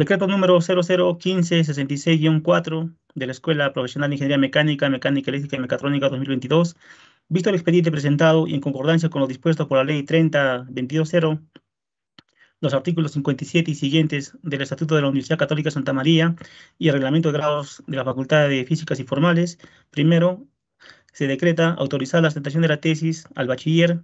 Decreto número 001566-4 de la Escuela Profesional de Ingeniería Mecánica, Mecánica Eléctrica y Mecatrónica 2022. Visto el expediente presentado y en concordancia con lo dispuesto por la Ley 30.22.0, los artículos 57 y siguientes del Estatuto de la Universidad Católica Santa María y el Reglamento de Grados de la Facultad de Físicas y Formales, primero, se decreta autorizar la aceptación de la tesis al bachiller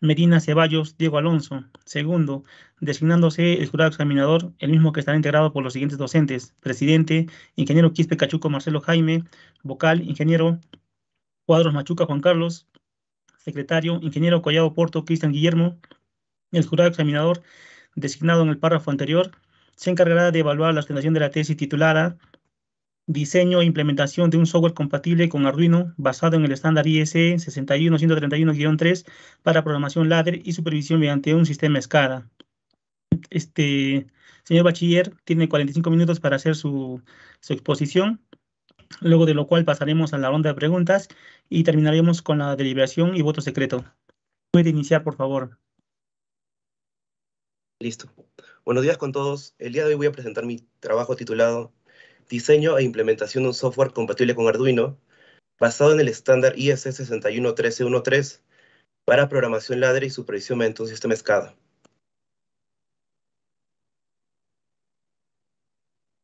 Medina Ceballos, Diego Alonso. Segundo, designándose el jurado examinador, el mismo que estará integrado por los siguientes docentes. Presidente, ingeniero Quispe Cachuco Marcelo Jaime. Vocal, ingeniero Cuadros Machuca Juan Carlos. Secretario, ingeniero Collado Porto Cristian Guillermo. El jurado examinador, designado en el párrafo anterior, se encargará de evaluar la presentación de la tesis titulada diseño e implementación de un software compatible con Arduino basado en el estándar ISE e 61131-3 para programación ladder y supervisión mediante un sistema SCADA. Este señor bachiller tiene 45 minutos para hacer su exposición, luego de lo cual pasaremos a la ronda de preguntas y terminaremos con la deliberación y voto secreto. Puede iniciar, por favor. Listo. Buenos días con todos. El día de hoy voy a presentar mi trabajo titulado diseño e implementación de un software compatible con Arduino, basado en el estándar ISC 61313 para programación ladder y supervisión de un sistema SCADA.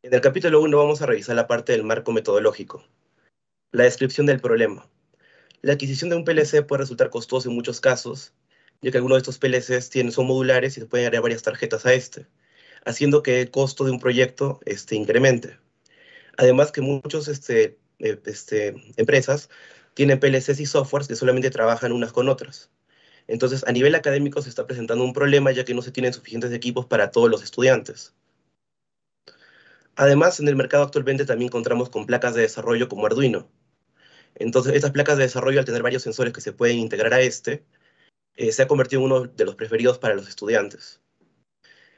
En el capítulo 1 vamos a revisar la parte del marco metodológico, la descripción del problema. La adquisición de un PLC puede resultar costoso en muchos casos, ya que algunos de estos PLCs tienen, son modulares y se pueden agregar varias tarjetas a este, haciendo que el costo de un proyecto este, incremente. Además que muchas este, eh, este, empresas tienen PLCs y softwares que solamente trabajan unas con otras. Entonces, a nivel académico se está presentando un problema ya que no se tienen suficientes equipos para todos los estudiantes. Además, en el mercado actualmente también encontramos con placas de desarrollo como Arduino. Entonces, estas placas de desarrollo, al tener varios sensores que se pueden integrar a este, eh, se ha convertido en uno de los preferidos para los estudiantes.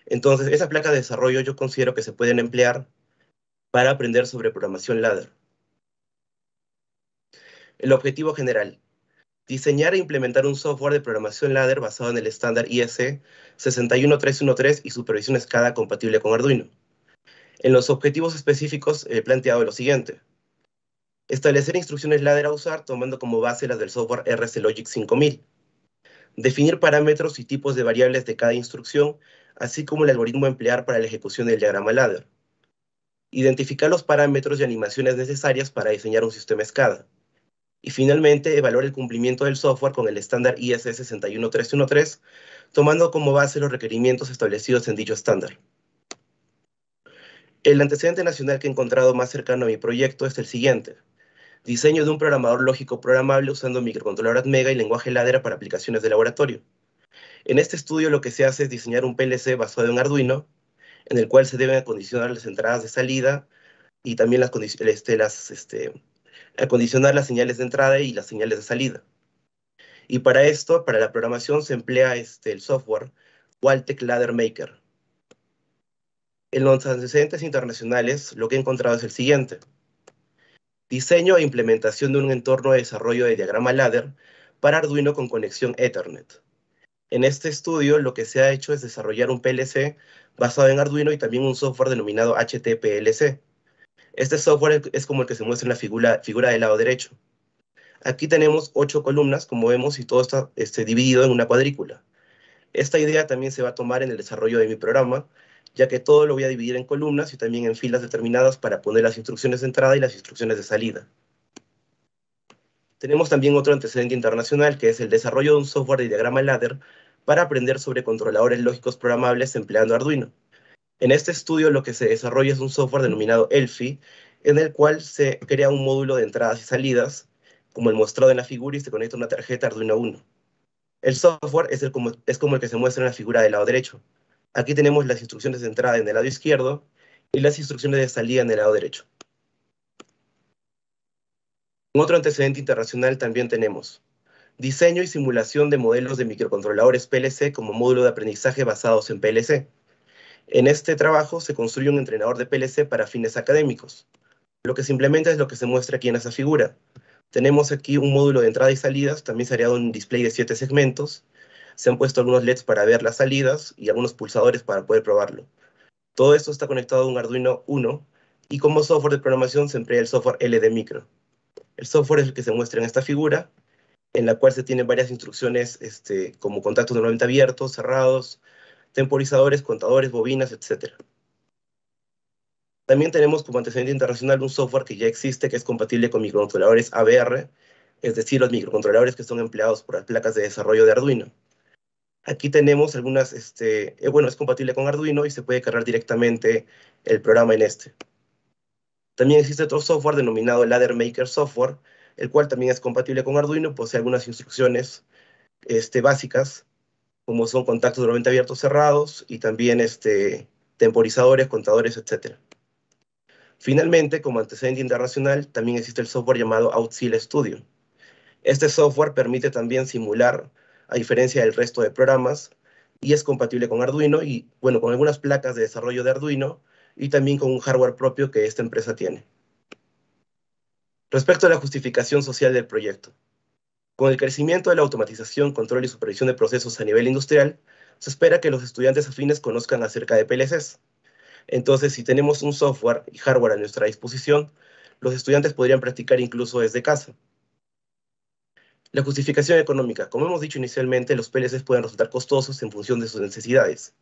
Entonces, esas placas de desarrollo yo considero que se pueden emplear para aprender sobre programación ladder. El objetivo general. Diseñar e implementar un software de programación ladder basado en el estándar IEC 61313 y supervisión SCADA compatible con Arduino. En los objetivos específicos he planteado lo siguiente. Establecer instrucciones ladder a usar tomando como base las del software RCLogic Logic 5000. Definir parámetros y tipos de variables de cada instrucción, así como el algoritmo a emplear para la ejecución del diagrama ladder identificar los parámetros y animaciones necesarias para diseñar un sistema SCADA. Y finalmente, evaluar el cumplimiento del software con el estándar IS 61313, tomando como base los requerimientos establecidos en dicho estándar. El antecedente nacional que he encontrado más cercano a mi proyecto es el siguiente. Diseño de un programador lógico programable usando microcontrolador Atmega y lenguaje Ladera para aplicaciones de laboratorio. En este estudio lo que se hace es diseñar un PLC basado en Arduino, en el cual se deben acondicionar las entradas de salida y también las, este, las este, acondicionar las señales de entrada y las señales de salida. Y para esto, para la programación, se emplea este, el software Waltec Ladder Maker. En los antecedentes internacionales, lo que he encontrado es el siguiente. Diseño e implementación de un entorno de desarrollo de diagrama ladder para Arduino con conexión Ethernet. En este estudio, lo que se ha hecho es desarrollar un PLC basado en Arduino y también un software denominado HTPLC. Este software es como el que se muestra en la figura, figura del lado derecho. Aquí tenemos ocho columnas, como vemos, y todo está este, dividido en una cuadrícula. Esta idea también se va a tomar en el desarrollo de mi programa, ya que todo lo voy a dividir en columnas y también en filas determinadas para poner las instrucciones de entrada y las instrucciones de salida. Tenemos también otro antecedente internacional, que es el desarrollo de un software de diagrama ladder para aprender sobre controladores lógicos programables empleando Arduino. En este estudio lo que se desarrolla es un software denominado ELFI, en el cual se crea un módulo de entradas y salidas, como el mostrado en la figura, y se conecta una tarjeta Arduino 1. El software es, como, el que se muestra en la figura del lado derecho. Aquí tenemos las instrucciones de entrada en el lado izquierdo y las instrucciones de salida en el lado derecho. otro antecedente internacional también tenemos diseño y simulación de modelos de microcontroladores PLC como módulo de aprendizaje basados en PLC. En este trabajo se construye un entrenador de PLC para fines académicos. Lo que simplemente es lo que se muestra aquí en esta figura. Tenemos aquí un módulo de entrada y salidas, también se ha creado un display de siete segmentos. Se han puesto algunos LEDs para ver las salidas y algunos pulsadores para poder probarlo. Todo esto está conectado a un Arduino 1 y como software de programación se emplea el software LD e Micro. El software es el que se muestra en esta figura en la cual se tienen varias instrucciones este, como contactos normalmente abiertos, cerrados, temporizadores, contadores, bobinas, etc. También tenemos como antecedente internacional un software que ya existe que es compatible con microcontroladores ABR, es decir, los microcontroladores que son empleados por las placas de desarrollo de Arduino. Aquí tenemos algunas, este, eh, bueno, es compatible con Arduino y se puede cargar directamente el programa en este. También existe otro software denominado Ladder Maker Software, el cual también es compatible con Arduino, posee algunas instrucciones este, básicas, como son contactos normalmente abiertos cerrados y también este, temporizadores, contadores, etc. Finalmente, como antecedente internacional, también existe el software llamado Outseal Studio. Este software permite también simular, a diferencia del resto de programas, y es compatible con Arduino y, bueno, con algunas placas de desarrollo de Arduino y también con un hardware propio que esta empresa tiene. Respecto a la justificación social del proyecto, con el crecimiento de la automatización, control y supervisión de procesos a nivel industrial, se espera que los estudiantes afines conozcan acerca de PLCs. Entonces, si tenemos un software y hardware a nuestra disposición, los estudiantes podrían practicar incluso desde casa. La justificación económica. Como hemos dicho inicialmente, los PLCs pueden resultar costosos en función de sus necesidades.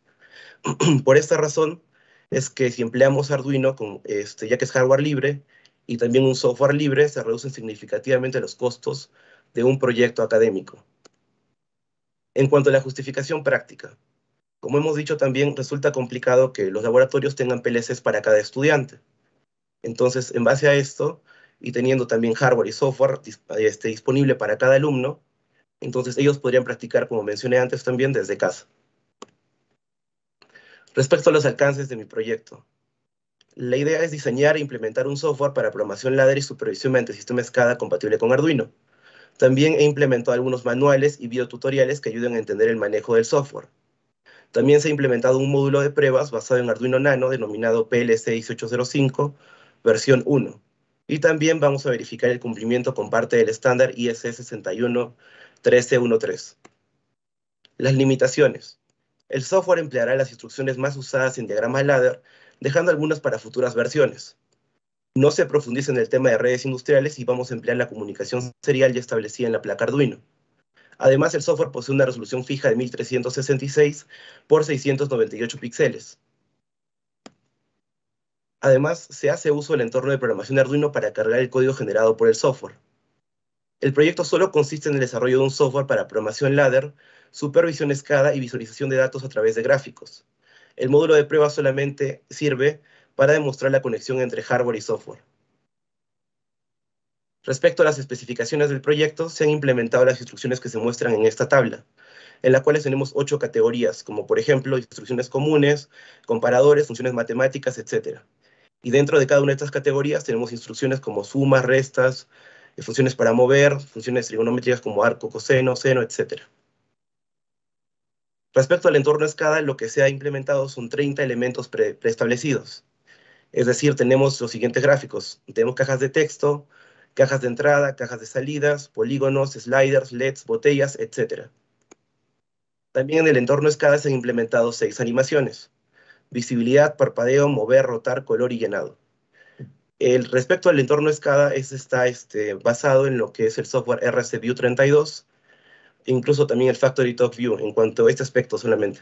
Por esta razón, es que si empleamos Arduino, con, este, ya que es hardware libre, y también un software libre, se reducen significativamente los costos de un proyecto académico. En cuanto a la justificación práctica, como hemos dicho también, resulta complicado que los laboratorios tengan PLCs para cada estudiante. Entonces, en base a esto, y teniendo también hardware y software este, disponible para cada alumno, entonces ellos podrían practicar, como mencioné antes también, desde casa. Respecto a los alcances de mi proyecto, la idea es diseñar e implementar un software para programación ladder y supervisión mediante sistema SCADA compatible con Arduino. También he implementado algunos manuales y videotutoriales que ayuden a entender el manejo del software. También se ha implementado un módulo de pruebas basado en Arduino Nano denominado PLC 1805 versión 1. Y también vamos a verificar el cumplimiento con parte del estándar ISC 611313. Las limitaciones. El software empleará las instrucciones más usadas en diagrama ladder dejando algunas para futuras versiones. No se profundiza en el tema de redes industriales y vamos a emplear la comunicación serial ya establecida en la placa Arduino. Además, el software posee una resolución fija de 1366 por 698 píxeles. Además, se hace uso del entorno de programación Arduino para cargar el código generado por el software. El proyecto solo consiste en el desarrollo de un software para programación ladder, supervisión escada y visualización de datos a través de gráficos el módulo de prueba solamente sirve para demostrar la conexión entre hardware y software. Respecto a las especificaciones del proyecto, se han implementado las instrucciones que se muestran en esta tabla, en las cuales tenemos ocho categorías, como por ejemplo instrucciones comunes, comparadores, funciones matemáticas, etc. Y dentro de cada una de estas categorías tenemos instrucciones como sumas, restas, eh, funciones para mover, funciones trigonométricas como arco, coseno, seno, etcétera. Respecto al entorno SCADA, lo que se ha implementado son 30 elementos preestablecidos. Es decir, tenemos los siguientes gráficos. Tenemos cajas de texto, cajas de entrada, cajas de salidas, polígonos, sliders, LEDs, botellas, etc. También en el entorno SCADA se han implementado seis animaciones. Visibilidad, parpadeo, mover, rotar, color y llenado. El, respecto al entorno SCADA, está este, basado en lo que es el software rcview View 32, incluso también el Factory Talk View en cuanto a este aspecto solamente.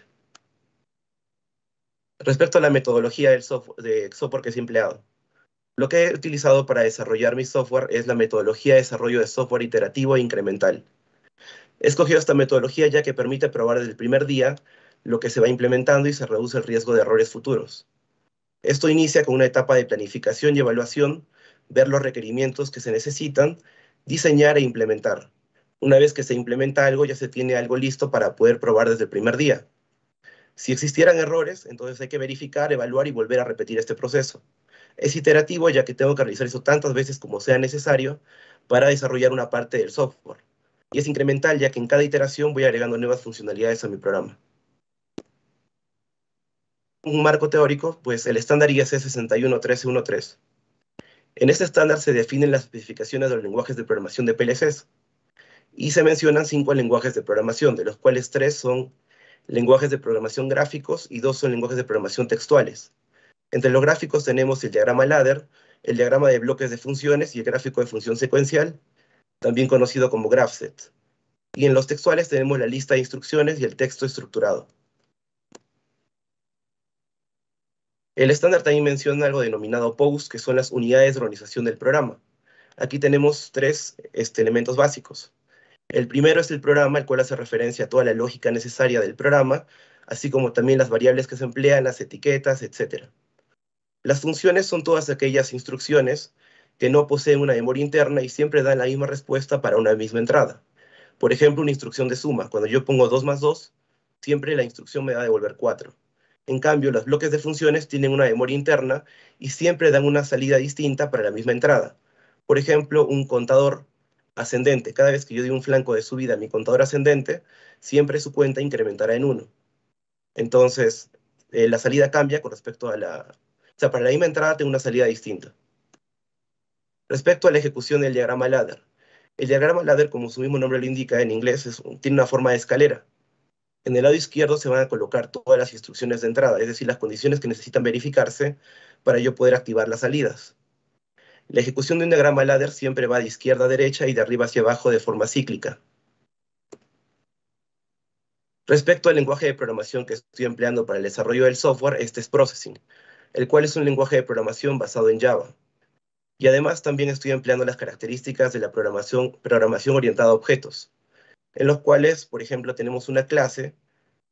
Respecto a la metodología del software, de software que se ha empleado, lo que he utilizado para desarrollar mi software es la metodología de desarrollo de software iterativo e incremental. He escogido esta metodología ya que permite probar desde el primer día lo que se va implementando y se reduce el riesgo de errores futuros. Esto inicia con una etapa de planificación y evaluación, ver los requerimientos que se necesitan, diseñar e implementar una vez que se implementa algo, ya se tiene algo listo para poder probar desde el primer día. Si existieran errores, entonces hay que verificar, evaluar y volver a repetir este proceso. Es iterativo ya que tengo que realizar eso tantas veces como sea necesario para desarrollar una parte del software. Y es incremental ya que en cada iteración voy agregando nuevas funcionalidades a mi programa. Un marco teórico, pues el estándar IEC 61313. En este estándar se definen las especificaciones de los lenguajes de programación de PLCs, y se mencionan cinco lenguajes de programación, de los cuales tres son lenguajes de programación gráficos y dos son lenguajes de programación textuales. Entre los gráficos tenemos el diagrama ladder, el diagrama de bloques de funciones y el gráfico de función secuencial, también conocido como GraphSet. Y en los textuales tenemos la lista de instrucciones y el texto estructurado. El estándar también menciona algo denominado POST, que son las unidades de organización del programa. Aquí tenemos tres este, elementos básicos. El primero es el programa, el cual hace referencia a toda la lógica necesaria del programa, así como también las variables que se emplean, las etiquetas, etc. Las funciones son todas aquellas instrucciones que no poseen una memoria interna y siempre dan la misma respuesta para una misma entrada. Por ejemplo, una instrucción de suma. Cuando yo pongo 2 más 2, siempre la instrucción me va a devolver 4. En cambio, los bloques de funciones tienen una memoria interna y siempre dan una salida distinta para la misma entrada. Por ejemplo, un contador ascendente. Cada vez que yo doy un flanco de subida a mi contador ascendente, siempre su cuenta incrementará en 1. Entonces, eh, la salida cambia con respecto a la... O sea, para la misma entrada tengo una salida distinta. Respecto a la ejecución del diagrama ladder. El diagrama ladder, como su mismo nombre lo indica en inglés, tiene una forma de escalera. En el lado izquierdo se van a colocar todas las instrucciones de entrada, es decir, las condiciones que necesitan verificarse para yo poder activar las salidas. La ejecución de un diagrama ladder siempre va de izquierda a derecha y de arriba hacia abajo de forma cíclica. Respecto al lenguaje de programación que estoy empleando para el desarrollo del software, este es Processing, el cual es un lenguaje de programación basado en Java. Y además también estoy empleando las características de la programación, orientada a objetos, en los cuales, por ejemplo, tenemos una clase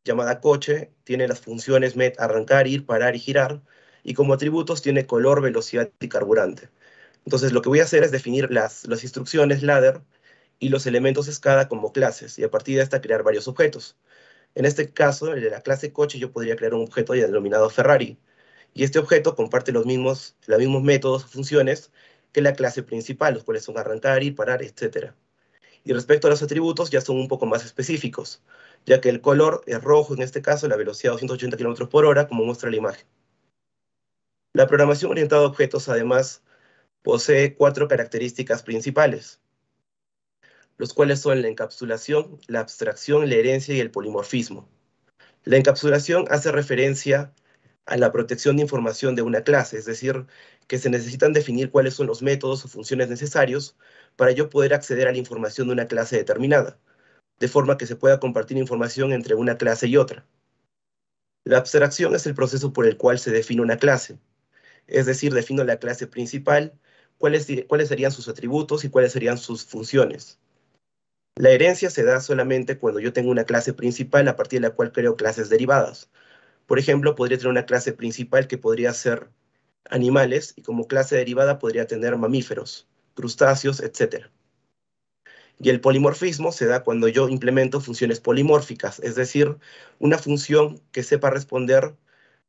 llamada coche, tiene las funciones met, arrancar, ir, parar y girar, y como atributos tiene color, velocidad y carburante. Entonces lo que voy a hacer es definir las, instrucciones ladder y los elementos escada como clases y a partir de esta crear varios objetos. En este caso, de la clase coche, yo podría crear un objeto denominado Ferrari. Y este objeto comparte los mismos, los mismos métodos funciones que la clase principal, los cuales son arrancar, ir, parar, etc. Y respecto a los atributos, ya son un poco más específicos, ya que el color es rojo, en este caso, la velocidad 280 km por hora, como muestra la imagen. La programación orientada a objetos, además, posee cuatro características principales, los cuales son la encapsulación, la abstracción, la herencia y el polimorfismo. La encapsulación hace referencia a la protección de información de una clase, es decir, que se necesitan definir cuáles son los métodos o funciones necesarios para yo poder acceder a la información de una clase determinada, de forma que se pueda compartir información entre una clase y otra. La abstracción es el proceso por el cual se define una clase, es decir, defino la clase principal cuáles, serían sus atributos y cuáles serían sus funciones. La herencia se da solamente cuando yo tengo una clase principal a partir de la cual creo clases derivadas. Por ejemplo, podría tener una clase principal que podría ser animales y como clase derivada podría tener mamíferos, crustáceos, etc. Y el polimorfismo se da cuando yo implemento funciones polimórficas, es decir, una función que sepa responder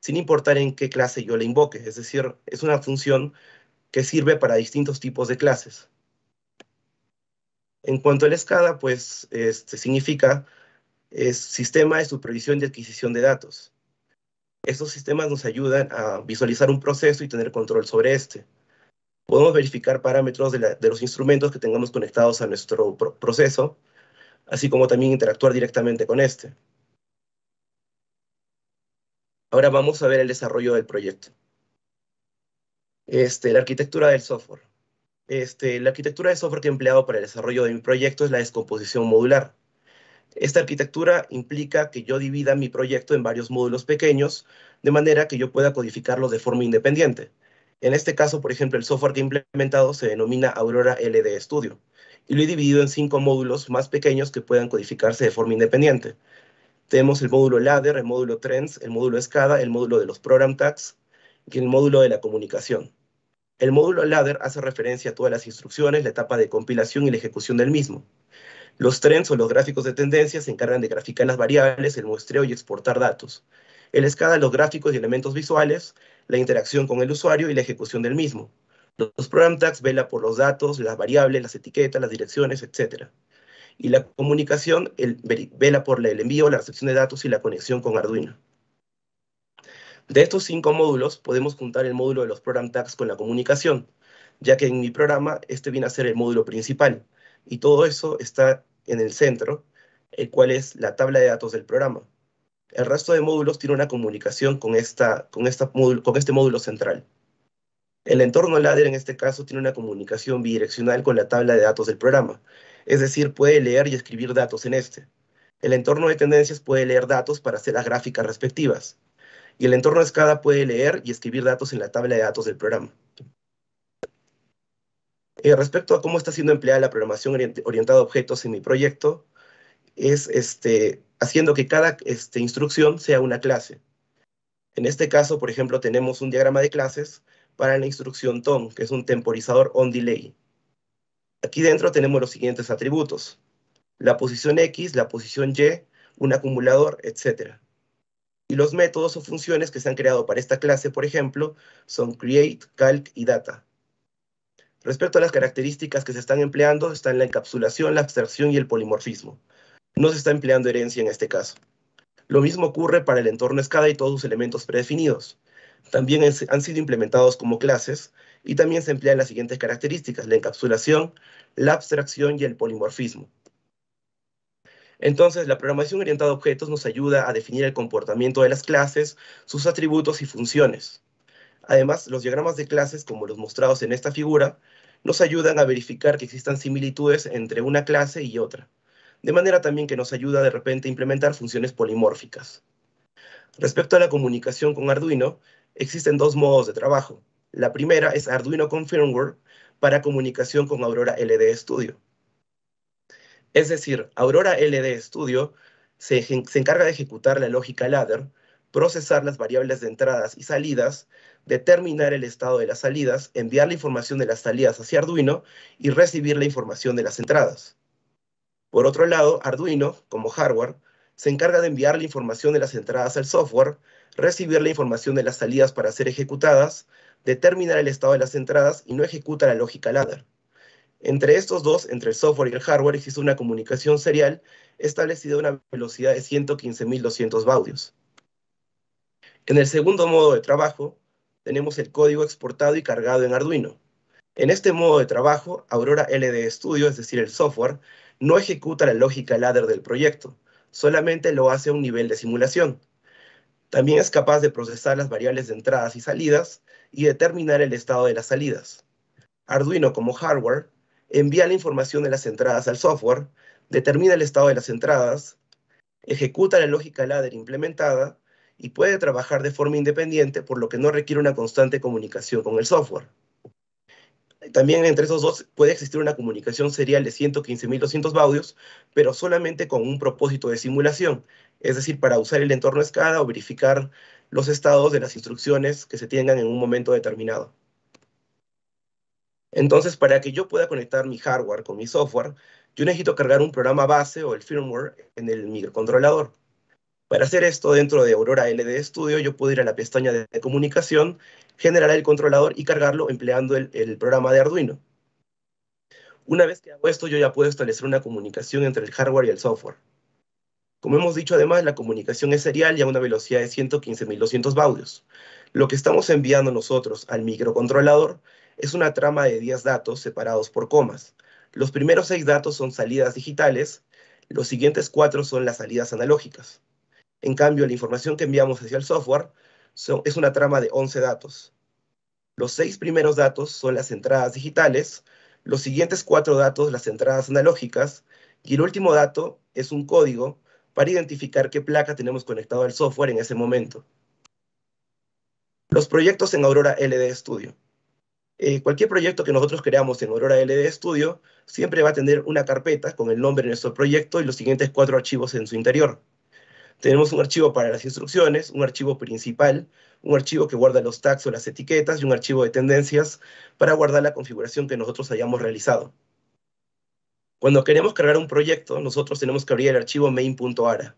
sin importar en qué clase yo la invoque. Es decir, es una función que sirve para distintos tipos de clases. En cuanto a la escala, pues este, significa sistema de supervisión y adquisición de datos. Estos sistemas nos ayudan a visualizar un proceso y tener control sobre este. Podemos verificar parámetros de, los instrumentos que tengamos conectados a nuestro proceso, así como también interactuar directamente con este. Ahora vamos a ver el desarrollo del proyecto. Este, la arquitectura del software. Este, la arquitectura de software que he empleado para el desarrollo de mi proyecto es la descomposición modular. Esta arquitectura implica que yo divida mi proyecto en varios módulos pequeños, de manera que yo pueda codificarlos de forma independiente. En este caso, por ejemplo, el software que he implementado se denomina Aurora LD Studio y lo he dividido en cinco módulos más pequeños que puedan codificarse de forma independiente. Tenemos el módulo Ladder, el módulo Trends, el módulo SCADA, el módulo de los Program Tags y el módulo de la comunicación. El módulo ladder hace referencia a todas las instrucciones, la etapa de compilación y la ejecución del mismo. Los trends o los gráficos de tendencia se encargan de graficar las variables, el muestreo y exportar datos. El escala los gráficos y elementos visuales, la interacción con el usuario y la ejecución del mismo. Los program tags vela por los datos, las variables, las etiquetas, las direcciones, etc. Y la comunicación el, vela por el envío, la recepción de datos y la conexión con Arduino. De estos cinco módulos podemos juntar el módulo de los Program Tags con la comunicación, ya que en mi programa este viene a ser el módulo principal y todo eso está en el centro, el cual es la tabla de datos del programa. El resto de módulos tiene una comunicación con, esta, con, este módulo central. El entorno ladder en este caso tiene una comunicación bidireccional con la tabla de datos del programa, es decir, puede leer y escribir datos en este. El entorno de tendencias puede leer datos para hacer las gráficas respectivas y el entorno de escala puede leer y escribir datos en la tabla de datos del programa. Eh, respecto a cómo está siendo empleada la programación orientada a objetos en mi proyecto, es este, haciendo que cada este, instrucción sea una clase. En este caso, por ejemplo, tenemos un diagrama de clases para la instrucción TOM, que es un temporizador on delay. Aquí dentro tenemos los siguientes atributos. La posición X, la posición Y, un acumulador, etc. Y los métodos o funciones que se han creado para esta clase, por ejemplo, son create, calc y data. Respecto a las características que se están empleando, están la encapsulación, la abstracción y el polimorfismo. No se está empleando herencia en este caso. Lo mismo ocurre para el entorno SCADA y todos sus elementos predefinidos. También han sido implementados como clases y también se emplean las siguientes características, la encapsulación, la abstracción y el polimorfismo. Entonces, la programación orientada a objetos nos ayuda a definir el comportamiento de las clases, sus atributos y funciones. Además, los diagramas de clases, como los mostrados en esta figura, nos ayudan a verificar que existan similitudes entre una clase y otra, de manera también que nos ayuda de repente a implementar funciones polimórficas. Respecto a la comunicación con Arduino, existen dos modos de trabajo. La primera es Arduino con firmware para comunicación con Aurora LD Studio. Es decir, Aurora LD Studio se, encarga de ejecutar la lógica ladder, procesar las variables de entradas y salidas, determinar el estado de las salidas, enviar la información de las salidas hacia Arduino y recibir la información de las entradas. Por otro lado, Arduino, como hardware, se encarga de enviar la información de las entradas al software, recibir la información de las salidas para ser ejecutadas, determinar el estado de las entradas y no ejecuta la lógica ladder. Entre estos dos, entre el software y el hardware, existe una comunicación serial establecida a una velocidad de 115.200 baudios. En el segundo modo de trabajo, tenemos el código exportado y cargado en Arduino. En este modo de trabajo, Aurora LD Studio, es decir, el software, no ejecuta la lógica ladder del proyecto, solamente lo hace a un nivel de simulación. También es capaz de procesar las variables de entradas y salidas y determinar el estado de las salidas. Arduino como hardware envía la información de las entradas al software, determina el estado de las entradas, ejecuta la lógica ladder implementada y puede trabajar de forma independiente, por lo que no requiere una constante comunicación con el software. También entre esos dos puede existir una comunicación serial de 115.200 baudios, pero solamente con un propósito de simulación, es decir, para usar el entorno SCADA o verificar los estados de las instrucciones que se tengan en un momento determinado. Entonces, para que yo pueda conectar mi hardware con mi software, yo necesito cargar un programa base o el firmware en el microcontrolador. Para hacer esto dentro de Aurora LD Studio, yo puedo ir a la pestaña de comunicación, generar el controlador y cargarlo empleando el, programa de Arduino. Una vez que hago esto, yo ya puedo establecer una comunicación entre el hardware y el software. Como hemos dicho además, la comunicación es serial y a una velocidad de 115.200 baudios. Lo que estamos enviando nosotros al microcontrolador es una trama de 10 datos separados por comas. Los primeros 6 datos son salidas digitales, los siguientes 4 son las salidas analógicas. En cambio, la información que enviamos hacia el software es una trama de 11 datos. Los 6 primeros datos son las entradas digitales, los siguientes 4 datos las entradas analógicas y el último dato es un código para identificar qué placa tenemos conectado al software en ese momento. Los proyectos en Aurora LD Studio. Eh, cualquier proyecto que nosotros creamos en Aurora LD Studio siempre va a tener una carpeta con el nombre de nuestro proyecto y los siguientes cuatro archivos en su interior. Tenemos un archivo para las instrucciones, un archivo principal, un archivo que guarda los tags o las etiquetas y un archivo de tendencias para guardar la configuración que nosotros hayamos realizado. Cuando queremos cargar un proyecto, nosotros tenemos que abrir el archivo main.ara.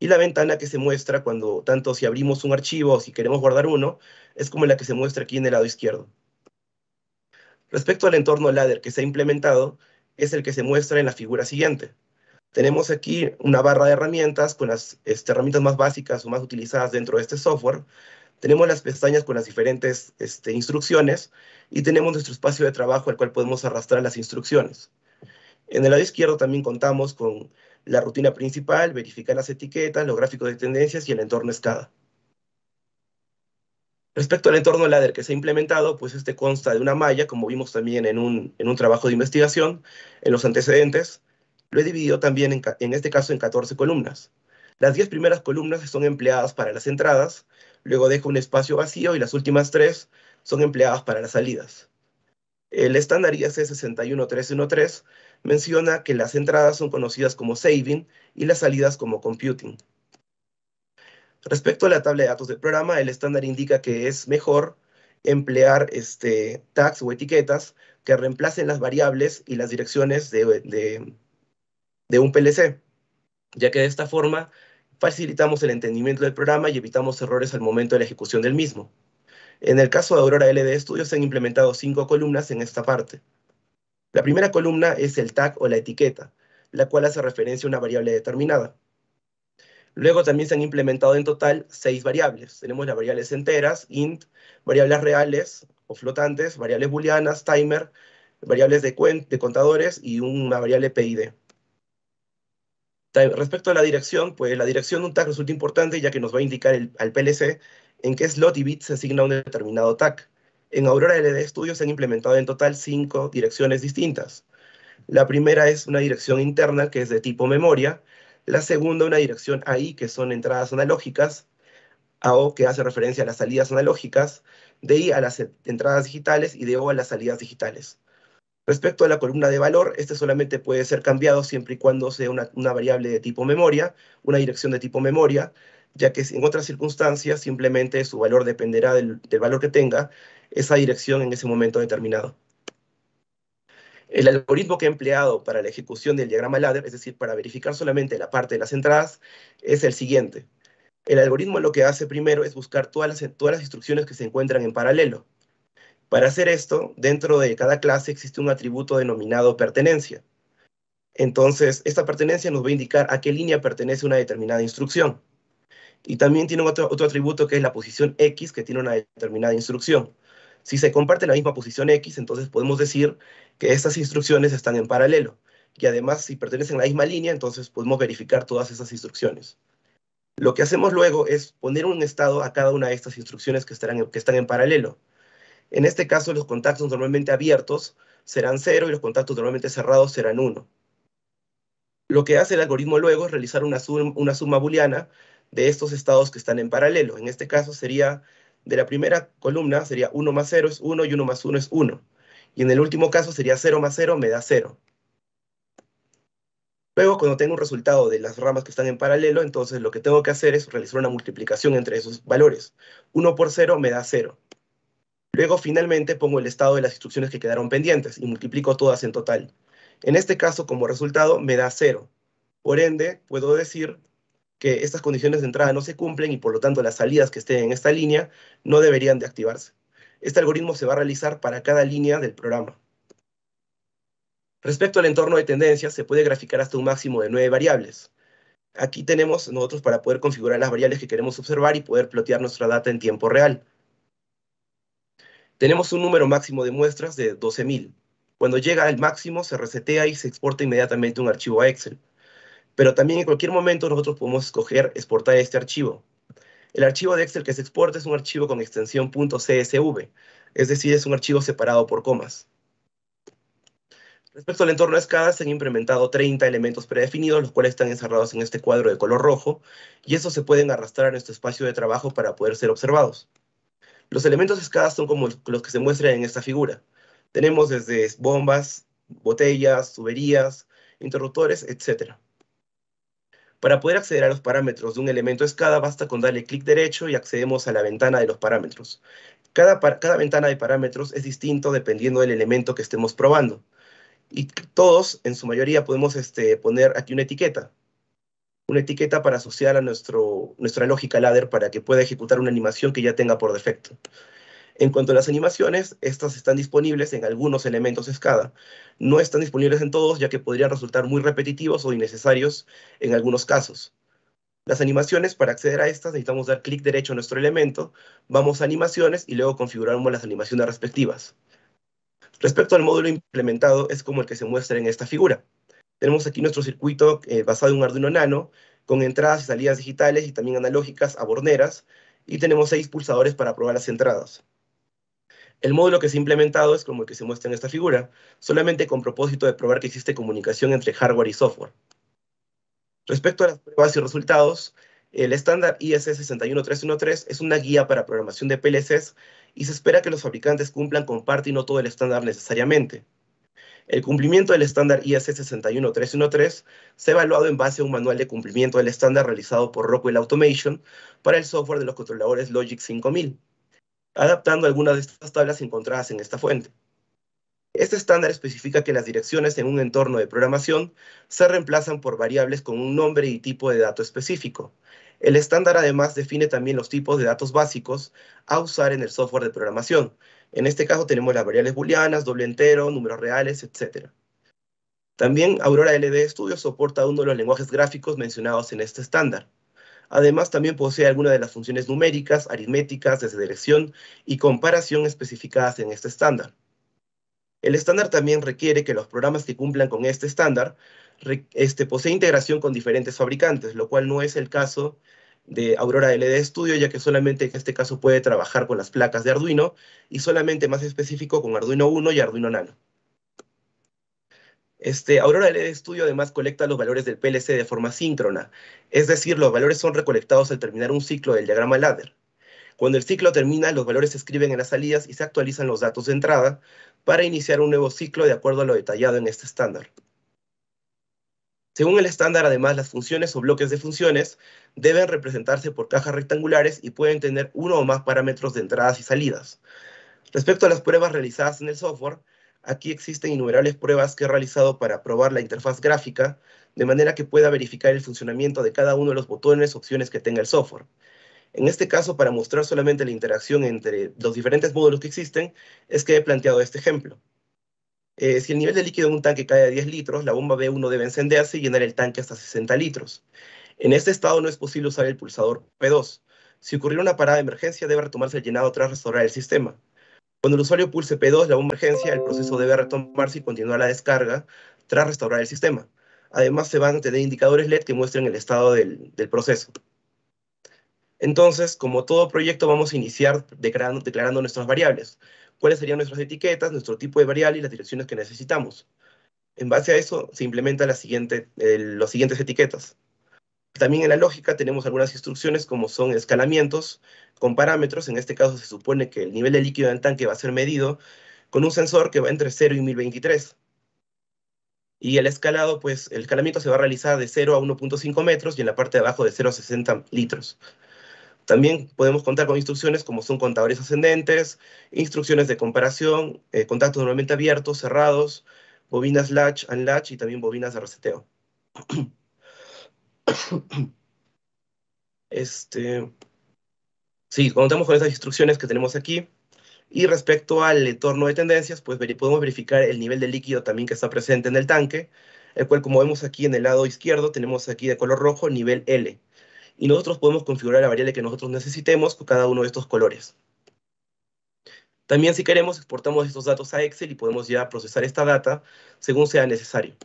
Y la ventana que se muestra cuando, tanto si abrimos un archivo o si queremos guardar uno, es como la que se muestra aquí en el lado izquierdo. Respecto al entorno ladder que se ha implementado, es el que se muestra en la figura siguiente. Tenemos aquí una barra de herramientas con las este, herramientas más básicas o más utilizadas dentro de este software. Tenemos las pestañas con las diferentes este, instrucciones y tenemos nuestro espacio de trabajo al cual podemos arrastrar las instrucciones. En el lado izquierdo también contamos con la rutina principal, verificar las etiquetas, los gráficos de tendencias y el entorno SCADA. Respecto al entorno ladder que se ha implementado, pues este consta de una malla, como vimos también en un, trabajo de investigación, en los antecedentes. Lo he dividido también, en, este caso, en 14 columnas. Las 10 primeras columnas son empleadas para las entradas, luego dejo un espacio vacío y las últimas tres son empleadas para las salidas. El estándar ISE 61313 menciona que las entradas son conocidas como saving y las salidas como computing. Respecto a la tabla de datos del programa, el estándar indica que es mejor emplear este, tags o etiquetas que reemplacen las variables y las direcciones de, un PLC, ya que de esta forma facilitamos el entendimiento del programa y evitamos errores al momento de la ejecución del mismo. En el caso de Aurora LD Studio se han implementado cinco columnas en esta parte. La primera columna es el tag o la etiqueta, la cual hace referencia a una variable determinada. Luego también se han implementado en total seis variables. Tenemos las variables enteras, int, variables reales o flotantes, variables booleanas, timer, variables de, de contadores y una variable PID. Respecto a la dirección, pues la dirección de un tag resulta importante ya que nos va a indicar al PLC en qué slot y bit se asigna un determinado tag. En Aurora LD Studio se han implementado en total cinco direcciones distintas. La primera es una dirección interna que es de tipo memoria, la segunda, una dirección AI, que son entradas analógicas, AO, que hace referencia a las salidas analógicas, DI a las e, entradas digitales y DO a las salidas digitales. Respecto a la columna de valor, este solamente puede ser cambiado siempre y cuando sea una, variable de tipo memoria, una dirección de tipo memoria, ya que en otras circunstancias simplemente su valor dependerá del valor que tenga esa dirección en ese momento determinado. El algoritmo que he empleado para la ejecución del diagrama ladder, es decir, para verificar solamente la parte de las entradas, es el siguiente. El algoritmo lo que hace primero es buscar todas las, instrucciones que se encuentran en paralelo. Para hacer esto, dentro de cada clase existe un atributo denominado pertenencia. Entonces, esta pertenencia nos va a indicar a qué línea pertenece una determinada instrucción. Y también tiene otro, otro atributo que es la posición X que tiene una determinada instrucción. Si se comparte la misma posición X, entonces podemos decir que estas instrucciones están en paralelo. Y además, si pertenecen a la misma línea, entonces podemos verificar todas esas instrucciones. Lo que hacemos luego es poner un estado a cada una de estas instrucciones que, están en paralelo. En este caso, los contactos normalmente abiertos serán 0 y los contactos normalmente cerrados serán 1. Lo que hace el algoritmo luego es realizar una, suma booleana de estos estados que están en paralelo. En este caso sería, de la primera columna sería 1 más 0 es 1 y 1 más 1 es 1. Y en el último caso sería 0 más 0 me da 0. Luego, cuando tengo un resultado de las ramas que están en paralelo, entonces lo que tengo que hacer es realizar una multiplicación entre esos valores. 1 por 0 me da 0. Luego, finalmente, pongo el estado de las instrucciones que quedaron pendientes y multiplico todas en total. En este caso, como resultado, me da 0. Por ende, puedo decir que estas condiciones de entrada no se cumplen y por lo tanto las salidas que estén en esta línea no deberían de activarse. Este algoritmo se va a realizar para cada línea del programa. Respecto al entorno de tendencias, se puede graficar hasta un máximo de nueve variables. Aquí tenemos nosotros para poder configurar las variables que queremos observar y poder plotear nuestra data en tiempo real. Tenemos un número máximo de muestras de 12.000. Cuando llega al máximo, se resetea y se exporta inmediatamente un archivo a Excel. Pero también en cualquier momento nosotros podemos escoger exportar este archivo. El archivo de Excel que se exporta es un archivo con extensión .csv, es decir, es un archivo separado por comas. Respecto al entorno de se han implementado 30 elementos predefinidos, los cuales están encerrados en este cuadro de color rojo, y esos se pueden arrastrar a nuestro espacio de trabajo para poder ser observados. Los elementos de son como los que se muestran en esta figura. Tenemos desde bombas, botellas, tuberías, interruptores, etcétera. Para poder acceder a los parámetros de un elemento escada, basta con darle clic derecho y accedemos a la ventana de los parámetros. Cada, ventana de parámetros es distinto dependiendo del elemento que estemos probando. Y todos, en su mayoría, podemos este, poner aquí una etiqueta. Una etiqueta para asociar a nuestro, nuestra lógica ladder para que pueda ejecutar una animación que ya tenga por defecto. En cuanto a las animaciones, estas están disponibles en algunos elementos SCADA. No están disponibles en todos, ya que podrían resultar muy repetitivos o innecesarios en algunos casos. Las animaciones, para acceder a estas, necesitamos dar clic derecho a nuestro elemento, vamos a animaciones y luego configuramos las animaciones respectivas. Respecto al módulo implementado, es como el que se muestra en esta figura. Tenemos aquí nuestro circuito eh, basado en un Arduino Nano, con entradas y salidas digitales y también analógicas a borneras, y tenemos seis pulsadores para probar las entradas. El módulo que se ha implementado es como el que se muestra en esta figura, solamente con propósito de probar que existe comunicación entre hardware y software. Respecto a las pruebas y resultados, el estándar ISC 61313 es una guía para programación de PLCs y se espera que los fabricantes cumplan con parte y no todo el estándar necesariamente. El cumplimiento del estándar ISC 61313 se ha evaluado en base a un manual de cumplimiento del estándar realizado por Rockwell Automation para el software de los controladores Logic 5000 adaptando algunas de estas tablas encontradas en esta fuente. Este estándar especifica que las direcciones en un entorno de programación se reemplazan por variables con un nombre y tipo de dato específico. El estándar además define también los tipos de datos básicos a usar en el software de programación. En este caso tenemos las variables booleanas, doble entero, números reales, etc. También Aurora LD Studio soporta uno de los lenguajes gráficos mencionados en este estándar. Además, también posee algunas de las funciones numéricas, aritméticas, de selección y comparación especificadas en este estándar. El estándar también requiere que los programas que cumplan con este estándar este, integración con diferentes fabricantes, lo cual no es el caso de Aurora LD Studio, ya que solamente en este caso puede trabajar con las placas de Arduino y solamente más específico con Arduino 1 y Arduino Nano. Este, Aurora LED Studio además colecta los valores del PLC de forma síncrona, es decir, los valores son recolectados al terminar un ciclo del diagrama ladder. Cuando el ciclo termina, los valores se escriben en las salidas y se actualizan los datos de entrada para iniciar un nuevo ciclo de acuerdo a lo detallado en este estándar. Según el estándar, además, las funciones o bloques de funciones deben representarse por cajas rectangulares y pueden tener uno o más parámetros de entradas y salidas. Respecto a las pruebas realizadas en el software, Aquí existen innumerables pruebas que he realizado para probar la interfaz gráfica, de manera que pueda verificar el funcionamiento de cada uno de los botones o opciones que tenga el software. En este caso, para mostrar solamente la interacción entre los diferentes módulos que existen, es que he planteado este ejemplo. Eh, si el nivel de líquido en un tanque cae a 10 litros, la bomba B1 debe encenderse y llenar el tanque hasta 60 litros. En este estado no es posible usar el pulsador P2. Si ocurriera una parada de emergencia, debe retomarse el llenado tras restaurar el sistema. Cuando el usuario pulse P2, la emergencia, el proceso debe retomarse y continuar la descarga tras restaurar el sistema. Además, se van a tener indicadores LED que muestren el estado del, proceso. Entonces, como todo proyecto, vamos a iniciar declarando, nuestras variables. ¿Cuáles serían nuestras etiquetas, nuestro tipo de variable y las direcciones que necesitamos? En base a eso, se implementan las siguientes etiquetas. También en la lógica tenemos algunas instrucciones como son escalamientos con parámetros. En este caso se supone que el nivel de líquido del tanque va a ser medido con un sensor que va entre 0 y 1023. Y el escalado, pues el escalamiento se va a realizar de 0 a 1.5 metros y en la parte de abajo de 0 a 60 litros. También podemos contar con instrucciones como son contadores ascendentes, instrucciones de comparación, eh, contactos normalmente abiertos, cerrados, bobinas latch, and latch y también bobinas de reseteo. Este, sí, contamos con estas instrucciones que tenemos aquí. Y respecto al entorno de tendencias, pues podemos verificar el nivel de líquido también que está presente en el tanque, el cual como vemos aquí en el lado izquierdo, tenemos aquí de color rojo nivel L. Y nosotros podemos configurar la variable que nosotros necesitemos con cada uno de estos colores. También si queremos, exportamos estos datos a Excel y podemos ya procesar esta data según sea necesario.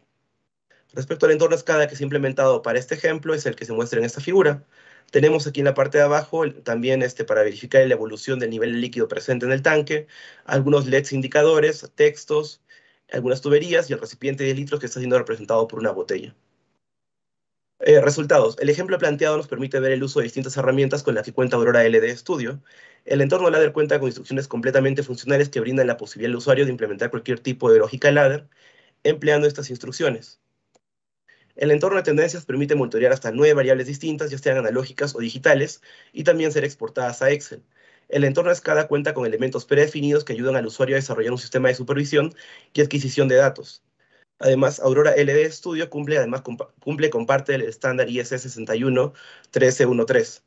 Respecto al entorno SCADA que se ha implementado para este ejemplo, es el que se muestra en esta figura. Tenemos aquí en la parte de abajo también este, para verificar la evolución del nivel de líquido presente en el tanque, algunos LEDs indicadores, textos, algunas tuberías y el recipiente de 10 litros que está siendo representado por una botella. Eh, resultados. El ejemplo planteado nos permite ver el uso de distintas herramientas con las que cuenta Aurora LD e Studio. El entorno ladder cuenta con instrucciones completamente funcionales que brindan la posibilidad al usuario de implementar cualquier tipo de lógica ladder empleando estas instrucciones. El entorno de tendencias permite monitorear hasta nueve variables distintas, ya sean analógicas o digitales, y también ser exportadas a Excel. El entorno de escala cuenta con elementos predefinidos que ayudan al usuario a desarrollar un sistema de supervisión y adquisición de datos. Además, Aurora LD Studio cumple, además, cumple con parte del estándar IS 611313.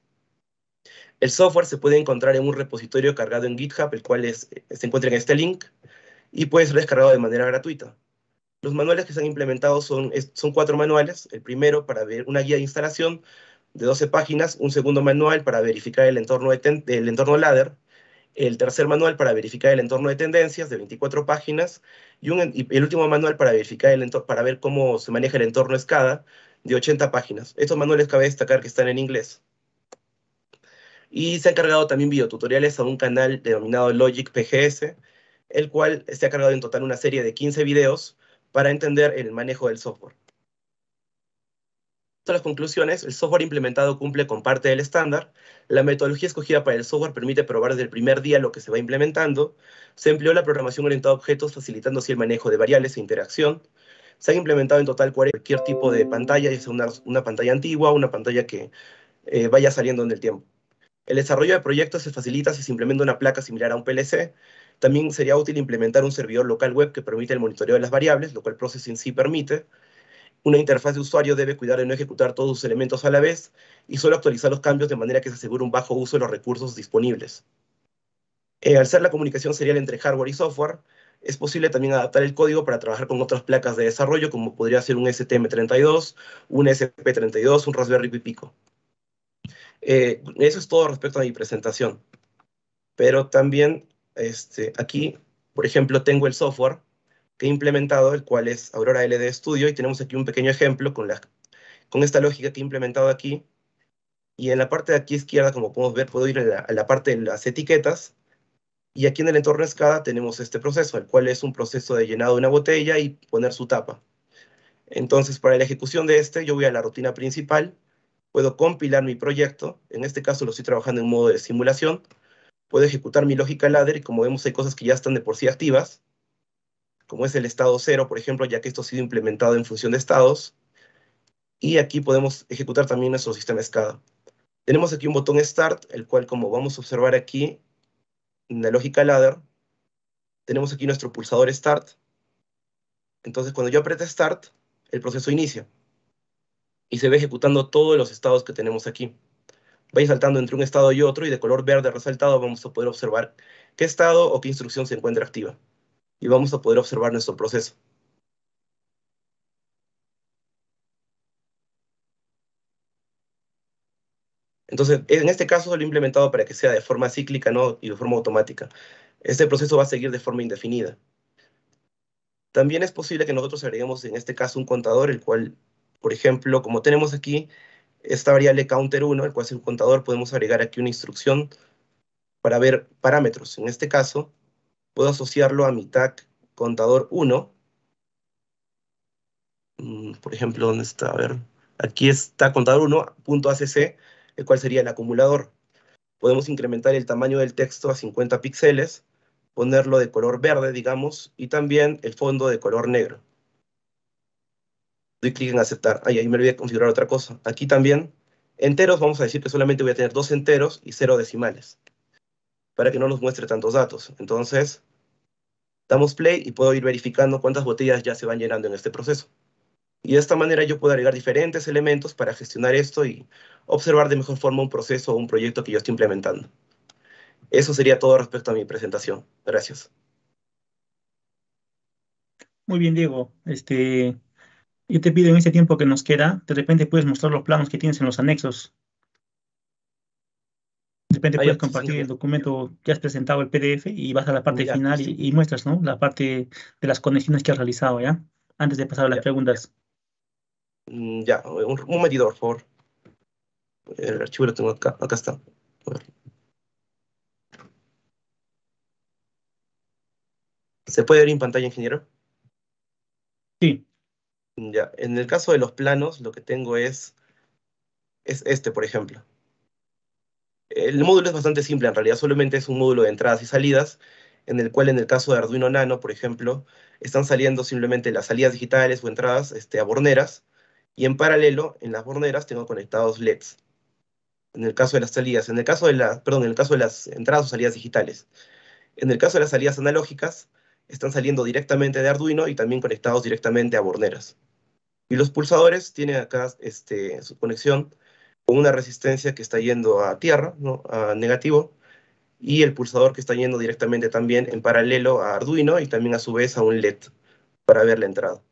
El software se puede encontrar en un repositorio cargado en GitHub, el cual se encuentra en este link, y puede ser descargado de manera gratuita. Los manuales que se han implementado son, son cuatro manuales. El primero para ver una guía de instalación de 12 páginas, un segundo manual para verificar el entorno, de el entorno ladder, el tercer manual para verificar el entorno de tendencias de 24 páginas y, un, el último manual para verificar el para ver cómo se maneja el entorno SCADA de 80 páginas. Estos manuales cabe destacar que están en inglés. Y se han cargado también videotutoriales a un canal denominado Logic PGS, el cual se ha cargado en total una serie de 15 videos para entender el manejo del software. A las conclusiones, el software implementado cumple con parte del estándar, la metodología escogida para el software permite probar desde el primer día lo que se va implementando, se empleó la programación orientada a objetos facilitando así el manejo de variables e interacción, se han implementado en total cualquier tipo de pantalla, ya sea una, pantalla antigua, o una pantalla que eh, vaya saliendo en el tiempo. El desarrollo de proyectos se facilita si se implementa una placa similar a un PLC, también sería útil implementar un servidor local web que permite el monitoreo de las variables, lo cual Processing sí permite. Una interfaz de usuario debe cuidar de no ejecutar todos los elementos a la vez y solo actualizar los cambios de manera que se asegure un bajo uso de los recursos disponibles. Eh, al ser la comunicación serial entre hardware y software, es posible también adaptar el código para trabajar con otras placas de desarrollo, como podría ser un STM32, un SP32, un Raspberry Pi Pico. Eh, eso es todo respecto a mi presentación. Pero también este, aquí, por ejemplo, tengo el software que he implementado, el cual es Aurora LD Studio, y tenemos aquí un pequeño ejemplo con, esta lógica que he implementado aquí. Y en la parte de aquí izquierda, como podemos ver, puedo ir a la, parte de las etiquetas, y aquí en el entorno escala tenemos este proceso, el cual es un proceso de llenado de una botella y poner su tapa. Entonces, para la ejecución de este, yo voy a la rutina principal, puedo compilar mi proyecto, en este caso lo estoy trabajando en modo de simulación, puedo ejecutar mi lógica ladder y como vemos hay cosas que ya están de por sí activas, como es el estado 0, por ejemplo, ya que esto ha sido implementado en función de estados. Y aquí podemos ejecutar también nuestro sistema SCADA. Tenemos aquí un botón Start, el cual, como vamos a observar aquí, en la lógica ladder, tenemos aquí nuestro pulsador Start. Entonces, cuando yo aprieto Start, el proceso inicia. Y se ve ejecutando todos los estados que tenemos aquí vaya saltando entre un estado y otro y de color verde resaltado vamos a poder observar qué estado o qué instrucción se encuentra activa. Y vamos a poder observar nuestro proceso. Entonces, en este caso lo he implementado para que sea de forma cíclica ¿no? y de forma automática. Este proceso va a seguir de forma indefinida. También es posible que nosotros agreguemos en este caso un contador, el cual, por ejemplo, como tenemos aquí, esta variable counter 1, el cual es un contador, podemos agregar aquí una instrucción para ver parámetros. En este caso, puedo asociarlo a mi tag contador 1. Mm, por ejemplo, ¿dónde está? A ver, aquí está contador 1.acc, el cual sería el acumulador. Podemos incrementar el tamaño del texto a 50 píxeles, ponerlo de color verde, digamos, y también el fondo de color negro y clic en aceptar. Ahí, ahí me voy a configurar otra cosa. Aquí también, enteros, vamos a decir que solamente voy a tener dos enteros y cero decimales, para que no nos muestre tantos datos. Entonces, damos play y puedo ir verificando cuántas botellas ya se van llenando en este proceso. Y de esta manera yo puedo agregar diferentes elementos para gestionar esto y observar de mejor forma un proceso o un proyecto que yo estoy implementando. Eso sería todo respecto a mi presentación. Gracias. Muy bien, Diego. Este, yo te pido en este tiempo que nos queda, de repente puedes mostrar los planos que tienes en los anexos. De repente puedes compartir el documento que has presentado, el PDF, y vas a la parte final y, muestras, ¿no? La parte de las conexiones que has realizado, ¿ya? Antes de pasar a las preguntas. Mm, ya, Un, medidor, por favor. El archivo lo tengo acá. Acá está. ¿Se puede ver en pantalla, ingeniero? Sí en el caso de los planos, lo que tengo es, este, por ejemplo. El módulo es bastante simple, en realidad solamente es un módulo de entradas y salidas, en el cual en el caso de Arduino Nano, por ejemplo, están saliendo simplemente las salidas digitales o entradas este, a borneras, y en paralelo, en las borneras tengo conectados LEDs. En el caso de las salidas, en el caso de las, perdón, en el caso de las entradas o salidas digitales. En el caso de las salidas analógicas, están saliendo directamente de Arduino y también conectados directamente a borneras. Y los pulsadores tienen acá este, su conexión con una resistencia que está yendo a tierra, a negativo, y el pulsador que está yendo directamente también en paralelo a Arduino y también a su vez a un LED para ver la entrada.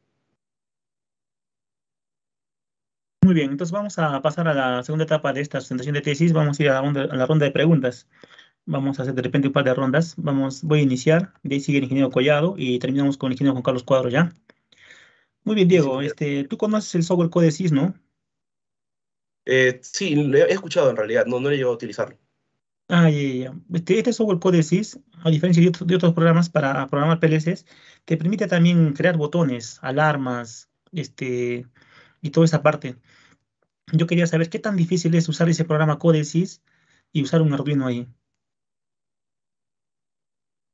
Muy bien, entonces vamos a pasar a la segunda etapa de esta presentación de tesis. Vamos a ir a la ronda, de preguntas. Vamos a hacer de repente un par de rondas. Vamos, voy a iniciar, de ahí sigue el ingeniero Collado y terminamos con el ingeniero Juan Carlos Cuadro ya. Muy bien, Diego. este, tú conoces el software CodeSys, ¿no? Eh, sí, lo he escuchado en realidad, no, lo he llegado a utilizarlo. Ah, ya, ya. Este, este software CodeSys, a diferencia de, otros programas para programar PLCs, te permite también crear botones, alarmas, este, y toda esa parte. Yo quería saber qué tan difícil es usar ese programa CodeSys y usar un Arduino ahí.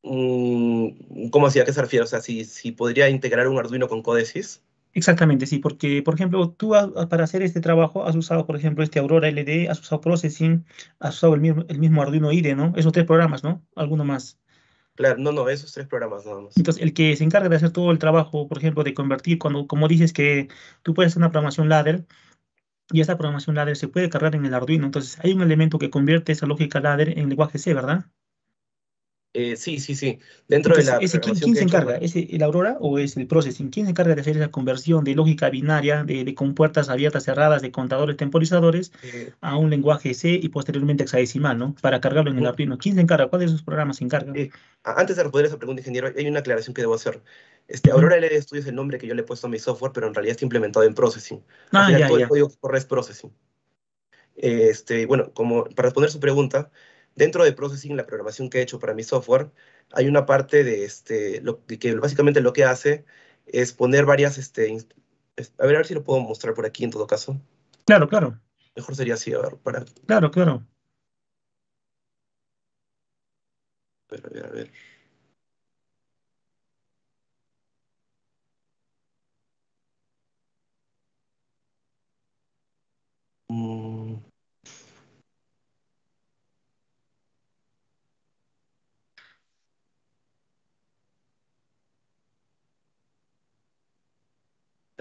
Mm, ¿Cómo hacía? ¿A qué se refiere? O sea, si, si podría integrar un Arduino con Codesys. Exactamente, sí, porque, por ejemplo, tú para hacer este trabajo has usado, por ejemplo, este Aurora LD, has usado Processing, has usado el mismo, el mismo Arduino IDE, ¿no? Esos tres programas, ¿no? Alguno más. Claro, no, no, esos tres programas nada más. Entonces, el que se encarga de hacer todo el trabajo, por ejemplo, de convertir, cuando, como dices que tú puedes hacer una programación ladder, y esa programación ladder se puede cargar en el Arduino. Entonces, hay un elemento que convierte esa lógica ladder en lenguaje C, ¿verdad? Eh, sí, sí, sí. Dentro de la ¿quién, se encarga? ¿Es eh, el Aurora o es el Processing? ¿Quién se encarga de hacer esa conversión de lógica binaria, de, de compuertas abiertas, cerradas, de contadores, temporizadores, eh, a un lenguaje C y posteriormente hexadecimal, ¿no? Para cargarlo en el Arduino. ¿Quién se encarga? ¿Cuál de esos programas se encarga? antes de responder esa pregunta, ingeniero, hay una aclaración que debo hacer. Este, Aurora LD Studio es el nombre que yo le he puesto a mi software, pero en realidad está implementado en Processing. Ah, ya, todo el código corre Processing. Este, bueno, como para responder su pregunta, Dentro de Processing, la programación que he hecho para mi software, hay una parte de este, lo, que básicamente lo que hace es poner varias, este, a ver, a ver si lo puedo mostrar por aquí en todo caso. Claro, claro. Mejor sería así, a ver, para. Claro, claro. A ver, a ver, a mm. ver.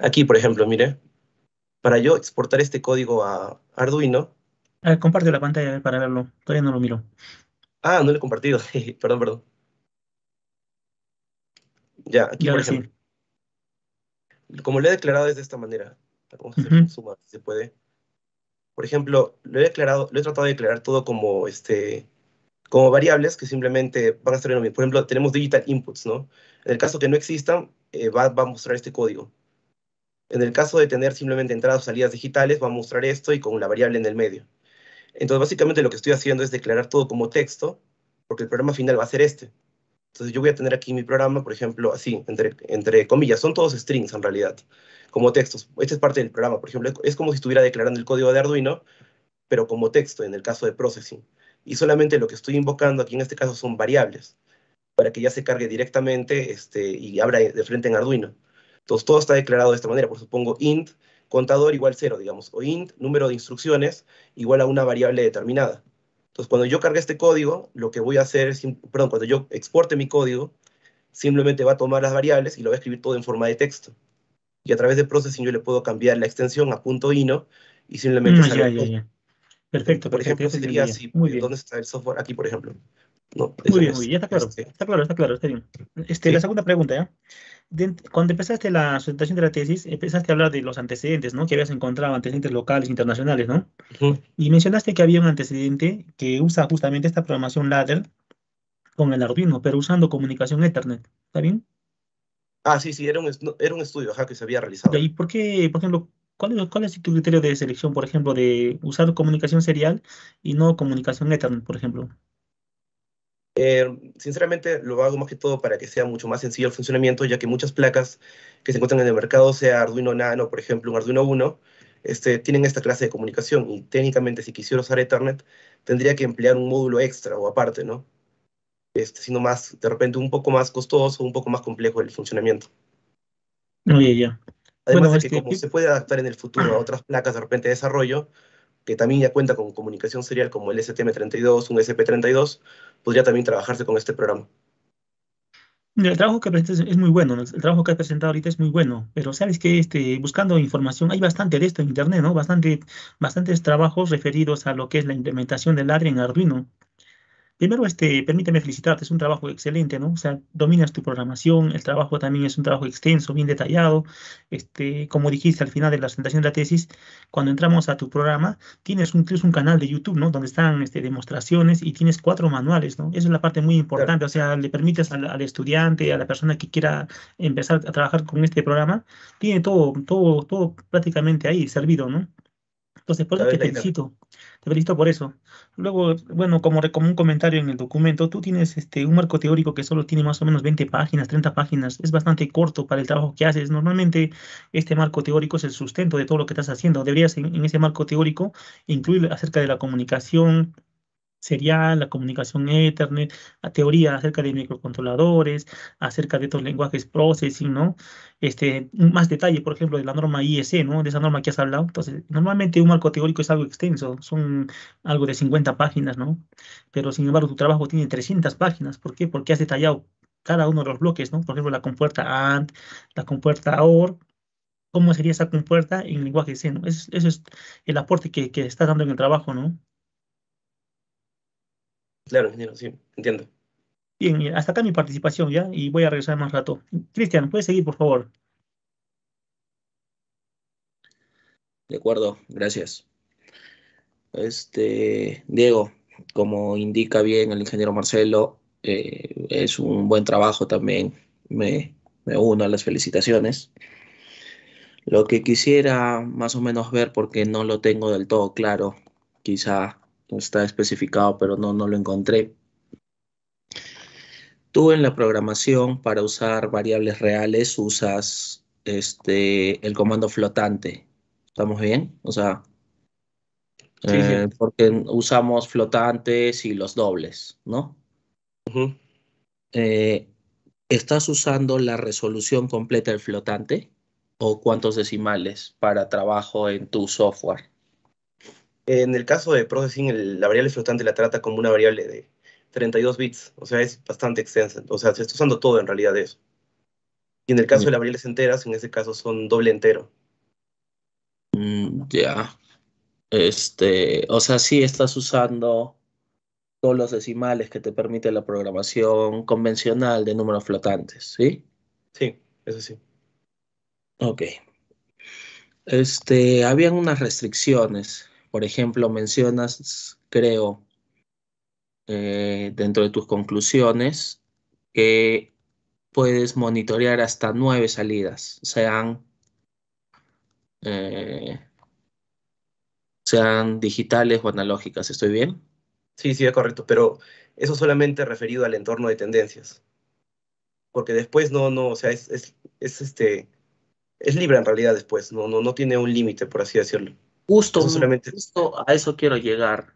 Aquí, por ejemplo, mire, para yo exportar este código a Arduino. Ah, comparte la pantalla para verlo. Todavía no lo miro. Ah, no lo he compartido. perdón, perdón. Ya, aquí, por ejemplo. Como lo he declarado es de esta manera. suma, si se puede. Por ejemplo, lo he declarado, lo he tratado de declarar todo como este como variables que simplemente van a estar en Por ejemplo, tenemos digital inputs, ¿no? En el caso que no existan, eh, va a mostrar este código. En el caso de tener simplemente entradas o salidas digitales, va a mostrar esto y con la variable en el medio. Entonces, básicamente lo que estoy haciendo es declarar todo como texto, porque el programa final va a ser este. Entonces, yo voy a tener aquí mi programa, por ejemplo, así, entre, entre comillas. Son todos strings, en realidad, como textos. Esta es parte del programa. Por ejemplo, es como si estuviera declarando el código de Arduino, pero como texto, en el caso de processing. Y solamente lo que estoy invocando aquí en este caso son variables, para que ya se cargue directamente este, y abra de frente en Arduino. Entonces, todo está declarado de esta manera. Por supongo int contador igual cero, digamos, o int número de instrucciones igual a una variable determinada. Entonces, cuando yo cargue este código, lo que voy a hacer, es, perdón, cuando yo exporte mi código, simplemente va a tomar las variables y lo va a escribir todo en forma de texto. Y a través de processing yo le puedo cambiar la extensión a punto .ino y simplemente... Mm, perfecto. Por ejemplo, sería así, Muy ¿dónde está el software? Aquí, por ejemplo. No, muy bien, ya este. está claro, está claro, está claro, está La segunda pregunta, ¿ya? cuando empezaste la sustentación de la tesis, empezaste a hablar de los antecedentes, ¿no? Que habías encontrado antecedentes locales, internacionales, ¿no? Y mencionaste que había un antecedente que usa justamente esta programación ladder con el Arduino, pero usando comunicación Ethernet, ¿está bien? Ah, sí, sí, era un, estudio que se había realizado. ¿Y por qué, por ejemplo, cuál es, cuál es tu criterio de selección, por ejemplo, de usar comunicación serial y no comunicación Ethernet, por ejemplo? Eh, sinceramente lo hago más que todo para que sea mucho más sencillo el funcionamiento, ya que muchas placas que se encuentran en el mercado, sea Arduino Nano, por ejemplo, un Arduino Uno, este, tienen esta clase de comunicación y técnicamente si quisiera usar Ethernet tendría que emplear un módulo extra o aparte, ¿no? Este, siendo sino más, de repente, un poco más costoso, un poco más complejo el funcionamiento. No, ya, ya. Además de que como se puede adaptar en el futuro a otras placas de repente de desarrollo, que también ya cuenta con comunicación serial como el STM32, un SP32, podría también trabajarse con este programa. El trabajo que presentas es muy bueno, el trabajo que has presentado ahorita es muy bueno, pero sabes que este, buscando información, hay bastante de esto en Internet, ¿no? Bastante, bastantes trabajos referidos a lo que es la implementación del ADRI en Arduino. Primero, este, permíteme felicitarte, es un trabajo excelente, ¿no? O sea, dominas tu programación, el trabajo también es un trabajo extenso, bien detallado. Este, como dijiste al final de la presentación de la tesis, cuando entramos a tu programa, tienes un, un canal de YouTube, ¿no? Donde están este, demostraciones y tienes cuatro manuales, ¿no? Esa es la parte muy importante, o sea, le permites al, al, estudiante, a la persona que quiera empezar a trabajar con este programa, tiene todo, todo, todo prácticamente ahí servido, ¿no? Entonces, por eso te felicito, te felicito por eso. Luego, bueno, como, un comentario en el documento, tú tienes este, un marco teórico que solo tiene más o menos 20 páginas, 30 páginas, es bastante corto para el trabajo que haces. Normalmente este marco teórico es el sustento de todo lo que estás haciendo. Deberías en ese marco teórico incluir acerca de la comunicación, serial, la comunicación Ethernet, la teoría acerca de microcontroladores, acerca de estos lenguajes processing, ¿no? Este, más detalle, por ejemplo, de la norma IEC, ¿no? De esa norma que has hablado. Entonces, normalmente un marco teórico es algo extenso, son algo de 50 páginas, ¿no? Pero, sin embargo, tu trabajo tiene 300 páginas. ¿Por qué? Porque has detallado cada uno de los bloques, ¿no? Por ejemplo, la compuerta AND, la compuerta OR, cómo sería esa compuerta en lenguaje C, ¿no? Eso, es el aporte que, que estás dando en el trabajo, ¿no? Claro, ingeniero, sí, entiendo. Bien, eh, hasta acá mi participación ya y voy a regresar más rato. Cristian, puedes seguir, por favor. De acuerdo, gracias. Este, Diego, como indica bien el ingeniero Marcelo, eh, es un buen trabajo también. me uno a las felicitaciones. Lo que quisiera más o menos ver, porque no lo tengo del todo claro, quizá está especificado, pero no, no lo encontré. Tú en la programación para usar variables reales usas este, el comando flotante. ¿Estamos bien? O sea, eh, porque usamos flotantes y los dobles, ¿no? Eh, ¿Estás usando la resolución completa del flotante o cuántos decimales para trabajo en tu software? En el caso de processing, la variable flotante la trata como una variable de 32 bits, o sea, es bastante extensa. O sea, se está usando todo en realidad eso. Y en el caso de mm. las variables enteras, en ese caso son doble entero. Mm, ya. Este, o sea, sí estás usando todos los decimales que te permite la programación convencional de números flotantes, ¿sí? Sí, eso sí. Ok. Este, habían unas restricciones por ejemplo, mencionas, creo, eh, dentro de tus conclusiones, que puedes monitorear hasta nueve salidas, sean, eh, sean digitales o analógicas. ¿Estoy bien? Sí, sí, es correcto, pero eso solamente referido al entorno de tendencias. Porque después no, no, o sea, es, es este, es libre en realidad después, no, no, no tiene un límite, por así decirlo. Mm, justo, a eso quiero llegar.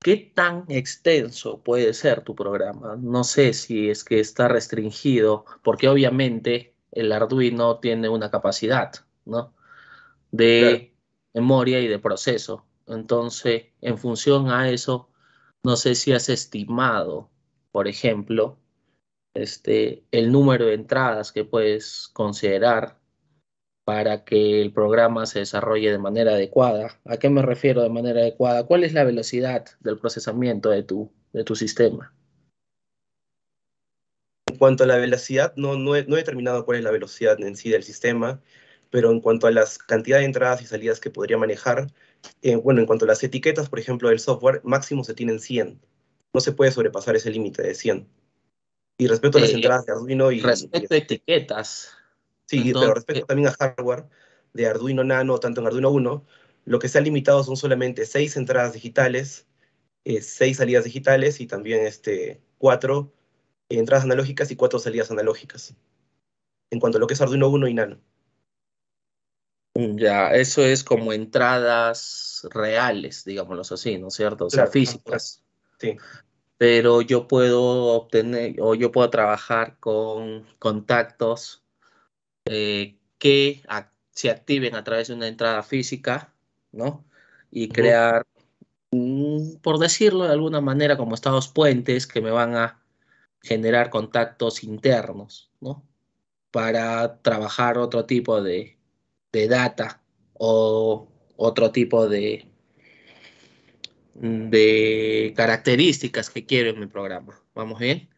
¿Qué tan extenso puede ser tu programa? No sé si es que está restringido, porque obviamente el Arduino tiene una capacidad, ¿no? De memoria y de proceso. Entonces, en función a eso, no sé si has estimado, por ejemplo, este, el número de entradas que puedes considerar para que el programa se desarrolle de manera adecuada. ¿A qué me refiero de manera adecuada? ¿Cuál es la velocidad del procesamiento de tu, de tu sistema? En cuanto a la velocidad, no, no he, determinado cuál es la velocidad en sí del sistema, pero en cuanto a las cantidad de entradas y salidas que podría manejar, eh, bueno, en cuanto a las etiquetas, por ejemplo, del software, máximo se tienen 100. No se puede sobrepasar ese límite de 100. Y respecto a las eh, entradas de Arduino y... Respecto a este etiquetas, Sí, pero respecto eh, también a hardware de Arduino Nano, tanto en Arduino 1, lo que se ha limitado son solamente seis entradas digitales, eh, seis salidas digitales y también este, cuatro eh, entradas analógicas y cuatro salidas analógicas. En cuanto a lo que es Arduino 1 y Nano. Mm, ya, eso es como entradas reales, digámoslo así, ¿no es cierto? O sea, físicas. Sí. Pero yo puedo obtener o yo puedo trabajar con contactos eh, que se activen a través de una entrada física, ¿no? Y crear, mm, por decirlo de alguna manera, como estados puentes que me van a generar contactos internos, ¿no? Para trabajar otro tipo de, data o otro tipo de, de características que quiero en mi programa. ¿Vamos bien?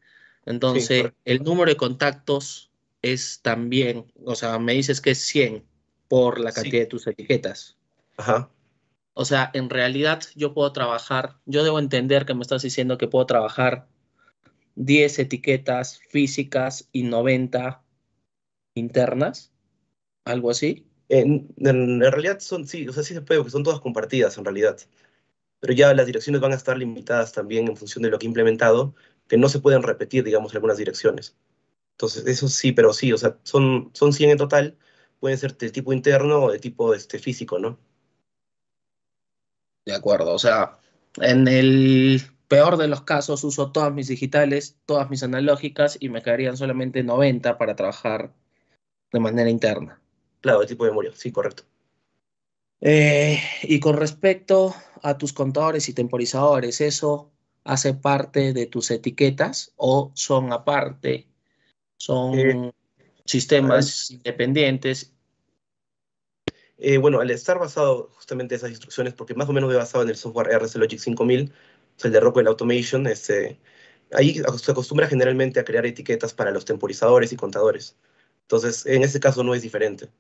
Entonces, el número de contactos es también, o sea, me dices que es 100 por la cantidad de tus etiquetas. Ajá. O sea, en realidad yo puedo trabajar, yo debo entender que me estás diciendo que puedo trabajar 10 etiquetas físicas y 90 internas, algo así. En, realidad son, sí, o sea, sí se puede, que son todas compartidas en realidad. Pero ya las direcciones van a estar limitadas también en función de lo que he implementado, que no se pueden repetir, digamos, algunas direcciones. Entonces, eso sí, pero sí, o sea, son, son 100 en total, pueden ser de tipo interno o de tipo este, físico, ¿no? De acuerdo, o sea, en el peor de los casos uso todas mis digitales, todas mis analógicas y me quedarían solamente 90 para trabajar de manera interna. Claro, de tipo de memoria, sí, correcto. Eh, y con respecto a tus contadores y temporizadores, ¿eso hace parte de tus etiquetas o son aparte son eh, sistemas independientes. Eh, bueno, al estar basado justamente en esas instrucciones, porque más o menos me basado en el software rc Logic 5000, el de Rockwell Automation, este, ahí se acostumbra generalmente a crear etiquetas para los temporizadores y contadores. Entonces, en este caso no es diferente.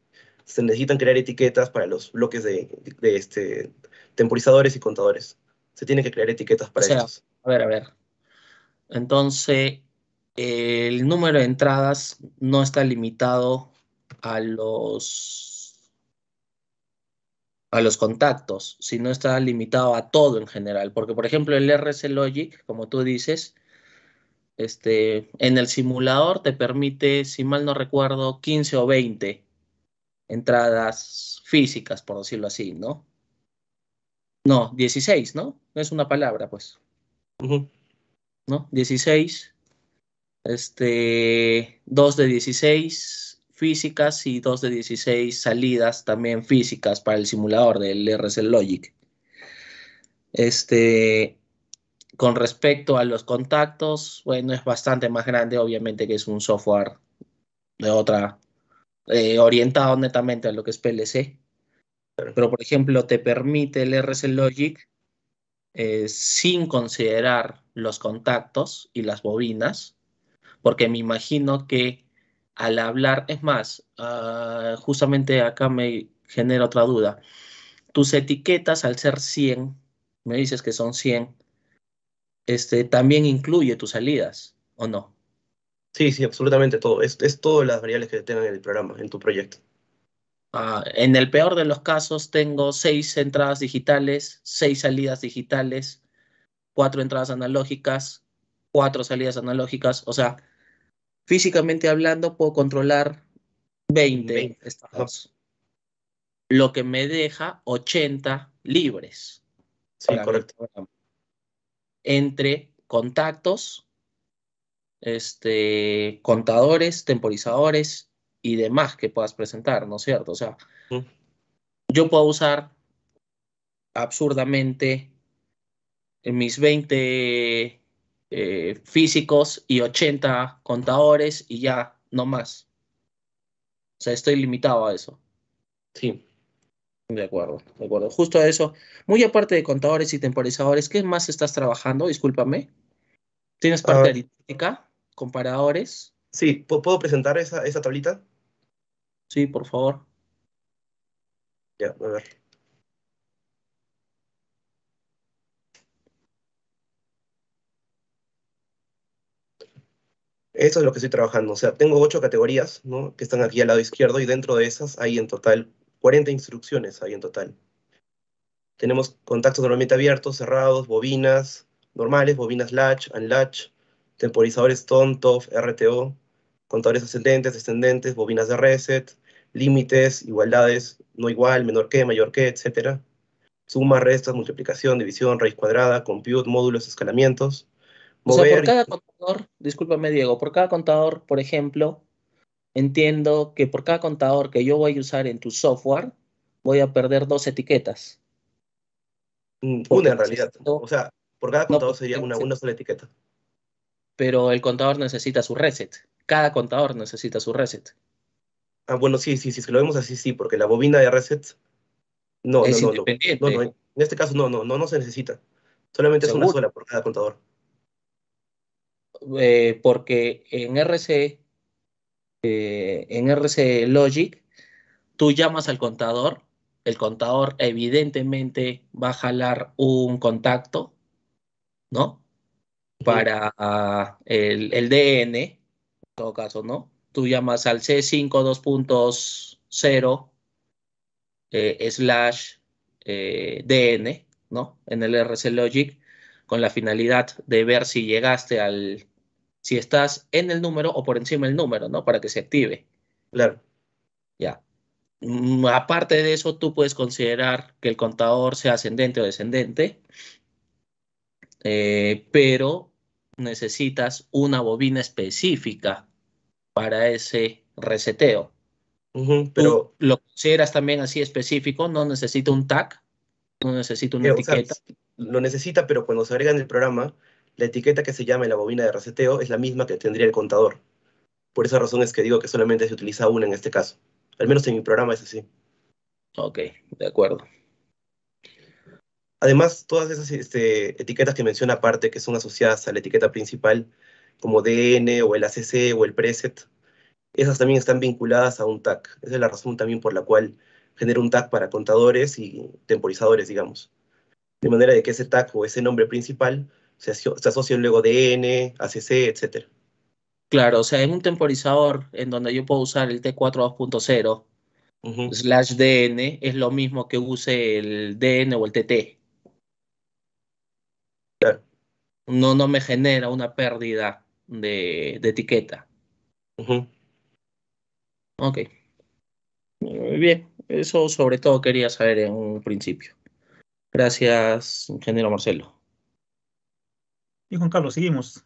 Se necesitan crear etiquetas para los bloques de, este, temporizadores y contadores. Se tiene que crear etiquetas para ellos. A ver, a ver. Entonces, el número de entradas no está limitado a los, a los contactos, sino está limitado a todo en general. Porque, por ejemplo, el RC Logic, como tú dices, este, en el simulador te permite, si mal no recuerdo, 15 o 20 entradas físicas, por decirlo así, ¿no? No, 16, ¿no? Es una palabra, pues. ¿No? 16 este, 2 de 16 físicas y 2 de 16 salidas también físicas para el simulador del RSL Logic. Este, con respecto a los contactos, bueno, es bastante más grande, obviamente que es un software de otra, eh, orientado netamente a lo que es PLC. Pero, por ejemplo, te permite el RSL Logic, eh, sin considerar los contactos y las bobinas, porque me imagino que al hablar, es más, ah, justamente acá me genera otra duda. Tus etiquetas al ser 100, me dices que son 100, este, también incluye tus salidas, ¿o no? Sí, sí, absolutamente todo. Es, todas las variables que tengan en el programa, en tu proyecto. Ah, en el peor de los casos, tengo seis entradas digitales, seis salidas digitales, cuatro entradas analógicas, cuatro salidas analógicas. O sea, físicamente hablando, puedo controlar 20, estados. Lo que me deja 80 libres. Sí, correcto. Entre contactos, este, contadores, temporizadores y demás que puedas presentar, ¿no es cierto? O sea, yo puedo usar absurdamente en mis 20 eh, físicos y 80 contadores y ya, no más. O sea, estoy limitado a eso. Sí. De acuerdo, de acuerdo. Justo a eso. Muy aparte de contadores y temporizadores, ¿qué más estás trabajando? Discúlpame. ¿Tienes ah. parte aritmética? ¿Comparadores? Sí, ¿puedo presentar esa, esa tablita? Sí, por favor. Ya, a ver. Eso es lo que estoy trabajando. O sea, tengo ocho categorías ¿no? que están aquí al lado izquierdo y dentro de esas hay en total 40 instrucciones. Hay en total. Tenemos contactos normalmente abiertos, cerrados, bobinas normales, bobinas latch, unlatch, temporizadores tontos, RTO, contadores ascendentes, descendentes, bobinas de reset, límites, igualdades, no igual, menor que, mayor que, etcétera. Suma, restas, multiplicación, división, raíz cuadrada, compute, módulos, escalamientos o sea, por cada contador, discúlpame Diego, por cada contador, por ejemplo, entiendo que por cada contador que yo voy a usar en tu software, voy a perder dos etiquetas. Mm, una en realidad. o sea, por cada contador sería una, sola etiqueta. Pero el contador necesita su reset. Cada contador necesita su reset. Ah, bueno, sí, sí, sí, si lo vemos así, sí, porque la bobina de reset. No, es no, no, no, En este caso, no, no, no, no se necesita. Solamente es una sola por cada contador. Eh, porque en RC, eh, en RC Logic, tú llamas al contador, el contador evidentemente va a jalar un contacto, ¿no? Para ah, el, DN, en todo caso, ¿no? Tú llamas al C5 2.0 eh, slash DN, ¿no? En el RC Logic, con la finalidad de ver si llegaste al, si estás en el número o por encima del número, ¿no? Para que se active. Claro. Ya. Mm, aparte de eso, tú puedes considerar que el contador sea ascendente o descendente, eh, pero necesitas una bobina específica para ese reseteo. pero lo consideras también así específico, no necesita un tag, no necesita una eh, etiqueta. lo necesita, pero cuando se agrega en el programa, la etiqueta que se llama la bobina de reseteo es la misma que tendría el contador. Por esa razón es que digo que solamente se utiliza una en este caso. Al menos en mi programa es así. Ok, de acuerdo. Además, todas esas este, etiquetas que menciona aparte, que son asociadas a la etiqueta principal, como DN o el ACC o el preset, esas también están vinculadas a un tag. Esa es la razón también por la cual genera un tag para contadores y temporizadores, digamos. De manera de que ese tag o ese nombre principal se, asocia luego DN, ACC, etc. Claro, o sea, en un temporizador en donde yo puedo usar el T4 slash DN, es lo mismo que use el DN o el TT. Claro. No, no me genera una pérdida de, etiqueta. Ok. Muy bien, eso sobre todo quería saber en un principio. Gracias, ingeniero Marcelo. Y Juan Carlos, seguimos.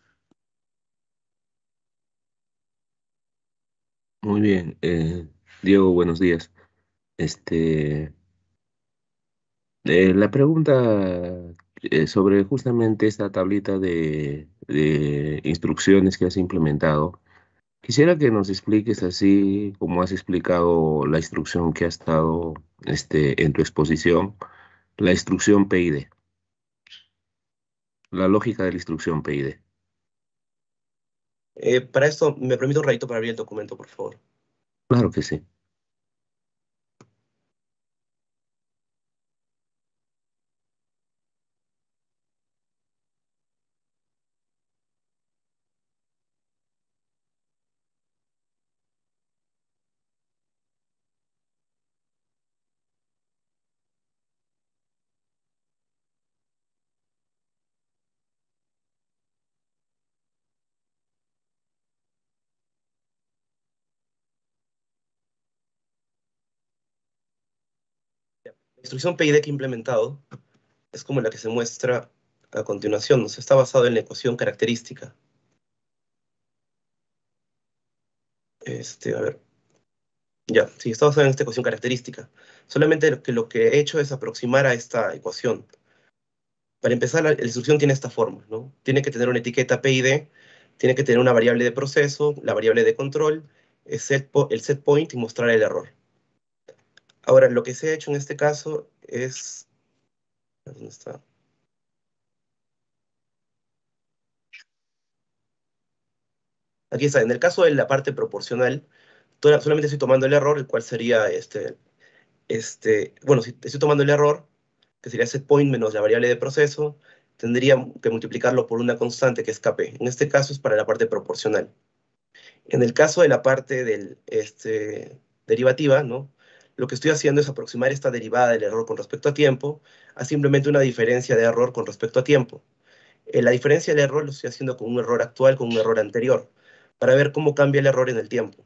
Muy bien. Eh, Diego, buenos días. Este, eh, la pregunta eh, sobre justamente esta tablita de, de instrucciones que has implementado, quisiera que nos expliques así como has explicado la instrucción que ha estado este, en tu exposición, la instrucción PID la lógica de la instrucción PID. Eh, para esto, ¿me permite un ratito para abrir el documento, por favor? Claro que sí. instrucción PID he implementado es como la que se muestra a continuación. no está basado en la ecuación característica. Este, a ver. Ya, sí, está en esta ecuación característica. Solamente lo que, lo que he hecho es aproximar a esta ecuación. Para empezar, la, instrucción tiene esta forma, ¿no? Tiene que tener una etiqueta PID, tiene que tener una variable de proceso, la variable de control, el el set point y mostrar el error. Ahora, lo que se ha hecho en este caso es... ¿Dónde está? Aquí está. En el caso de la parte proporcional, solamente estoy tomando el error, el cual sería este... este bueno, si estoy tomando el error, que sería set point menos la variable de proceso, tendría que multiplicarlo por una constante que es Kp. En este caso es para la parte proporcional. En el caso de la parte del, este, derivativa, ¿no? lo que estoy haciendo es aproximar esta derivada del error con respecto a tiempo a simplemente una diferencia de error con respecto a tiempo. Eh, la diferencia del error lo estoy haciendo con un error actual, con un error anterior, para ver cómo cambia el error en el tiempo.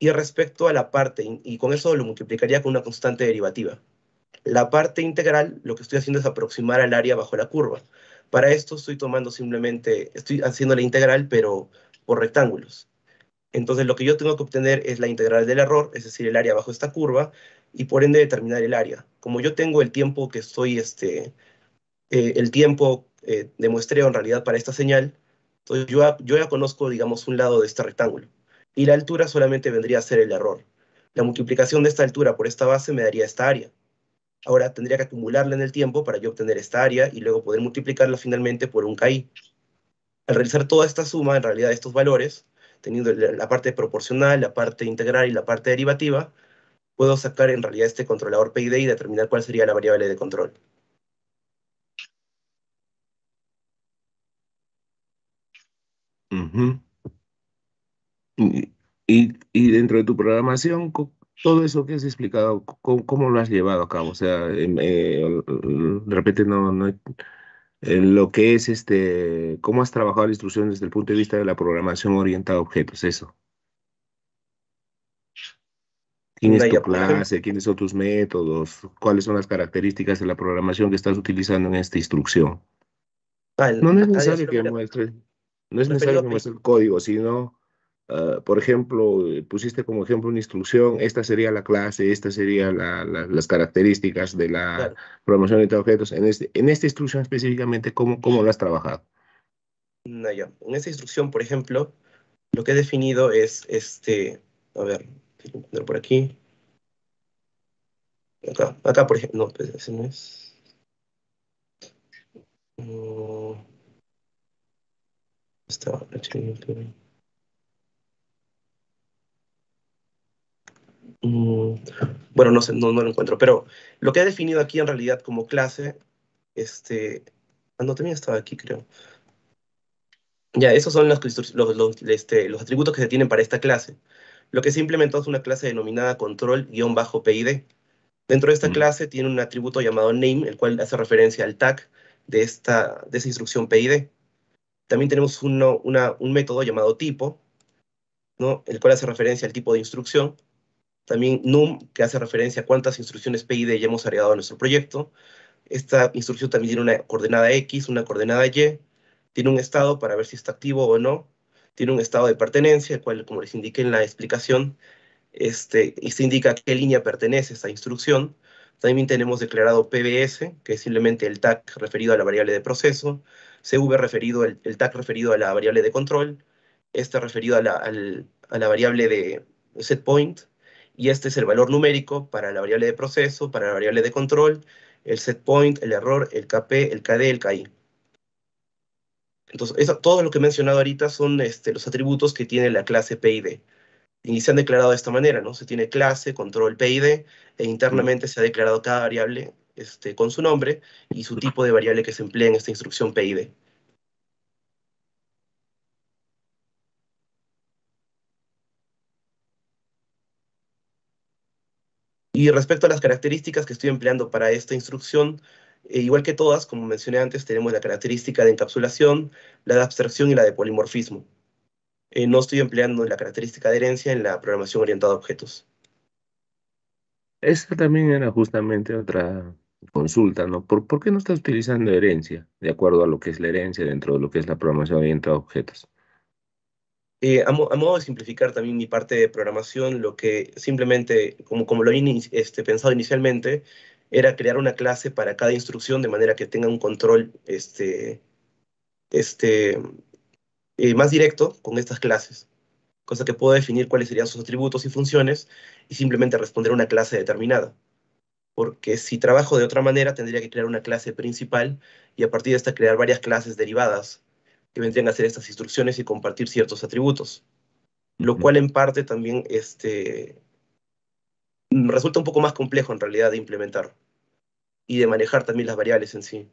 Y respecto a la parte, y con eso lo multiplicaría con una constante derivativa. La parte integral, lo que estoy haciendo es aproximar al área bajo la curva. Para esto estoy tomando simplemente, estoy haciendo la integral, pero por rectángulos. Entonces lo que yo tengo que obtener es la integral del error, es decir, el área bajo esta curva, y por ende determinar el área. Como yo tengo el tiempo que estoy, este, eh, el tiempo eh, de muestreo en realidad para esta señal, yo, ya, conozco, digamos, un lado de este rectángulo. Y la altura solamente vendría a ser el error. La multiplicación de esta altura por esta base me daría esta área. Ahora tendría que acumularla en el tiempo para yo obtener esta área y luego poder multiplicarla finalmente por un KI. Al realizar toda esta suma, en realidad estos valores, teniendo la parte proporcional, la parte integral y la parte derivativa, puedo sacar en realidad este controlador PID y determinar cuál sería la variable de control. y, y, dentro de tu programación, todo eso que has explicado, ¿cómo, lo has llevado a cabo? O sea, em, eh, de repente no, no, en lo que es este, cómo has trabajado la instrucción desde el punto de vista de la programación orientada a objetos, eso. ¿Quién es tu clase? ¿Quiénes son tus métodos? ¿Cuáles son las características de la programación que estás utilizando en esta instrucción? Ah, no, es necesario que muestre el código, sino Ah, por ejemplo, eh, pusiste como ejemplo una instrucción, esta sería la clase, estas serían las características de la programación de objetos. Este, en, esta instrucción específicamente, ¿cómo, lo has trabajado? En esta instrucción, por ejemplo, lo que he definido es este, a ver, por aquí. Acá, acá por ejemplo, no, pues ese no es. Mm. está, Mm, bueno, no, sé, no, lo encuentro, pero lo que ha definido aquí en realidad como clase, este, ah, no, también estaba aquí, creo. Ya, esos son los, este, los, atributos que se tienen para esta clase. Lo que se implementó es una clase denominada control-pid. Dentro de esta mm. clase tiene un atributo llamado name, el cual hace referencia al tag de esta, de esa instrucción PID. También tenemos un método llamado tipo, ¿no? el cual hace referencia al tipo de instrucción. También num, que hace referencia a cuántas instrucciones PID ya hemos agregado a nuestro proyecto. Esta instrucción también tiene una coordenada X, una coordenada Y, tiene un estado para ver si está activo o no, tiene un estado de pertenencia, cual, como les indiqué en la explicación, este, se indica qué línea pertenece esta instrucción. También tenemos declarado PBS, que es simplemente el tag referido a la variable de proceso, CV referido, el, el tag referido a la variable de control, este referido a la, al, a la variable de setPoint, y este es el valor numérico para la variable de proceso, para la variable de control, el set point, el error, el KP, el KD, el KI. Entonces, todo lo que he mencionado ahorita son este, los atributos que tiene la clase PID. Y se han declarado de esta manera, ¿no? Se tiene clase, control, PID, e internamente se ha declarado cada variable este, con su nombre y su tipo de variable que se emplea en esta instrucción PID. Y respecto a las características que estoy empleando para esta instrucción, eh, igual que todas, como mencioné antes, tenemos la característica de encapsulación, la de abstracción y la de polimorfismo. Eh, no estoy empleando la característica de herencia en la programación orientada a objetos. Esa también era justamente otra consulta, ¿no? ¿Por, ¿Por qué no estás utilizando herencia de acuerdo a lo que es la herencia dentro de lo que es la programación orientada a objetos? Eh, a, modo de simplificar también mi parte de programación, lo que simplemente, como, como lo he este, pensado inicialmente, era crear una clase para cada instrucción de manera que tenga un control este, este, eh, más directo con estas clases, cosa que puedo definir cuáles serían sus atributos y funciones y simplemente responder a una clase determinada. Porque si trabajo de otra manera, tendría que crear una clase principal y a partir de esta crear varias clases derivadas que vendrían a hacer estas instrucciones y compartir ciertos atributos, lo cual en parte también este, resulta un poco más complejo en realidad de implementar y de manejar también las variables en sí.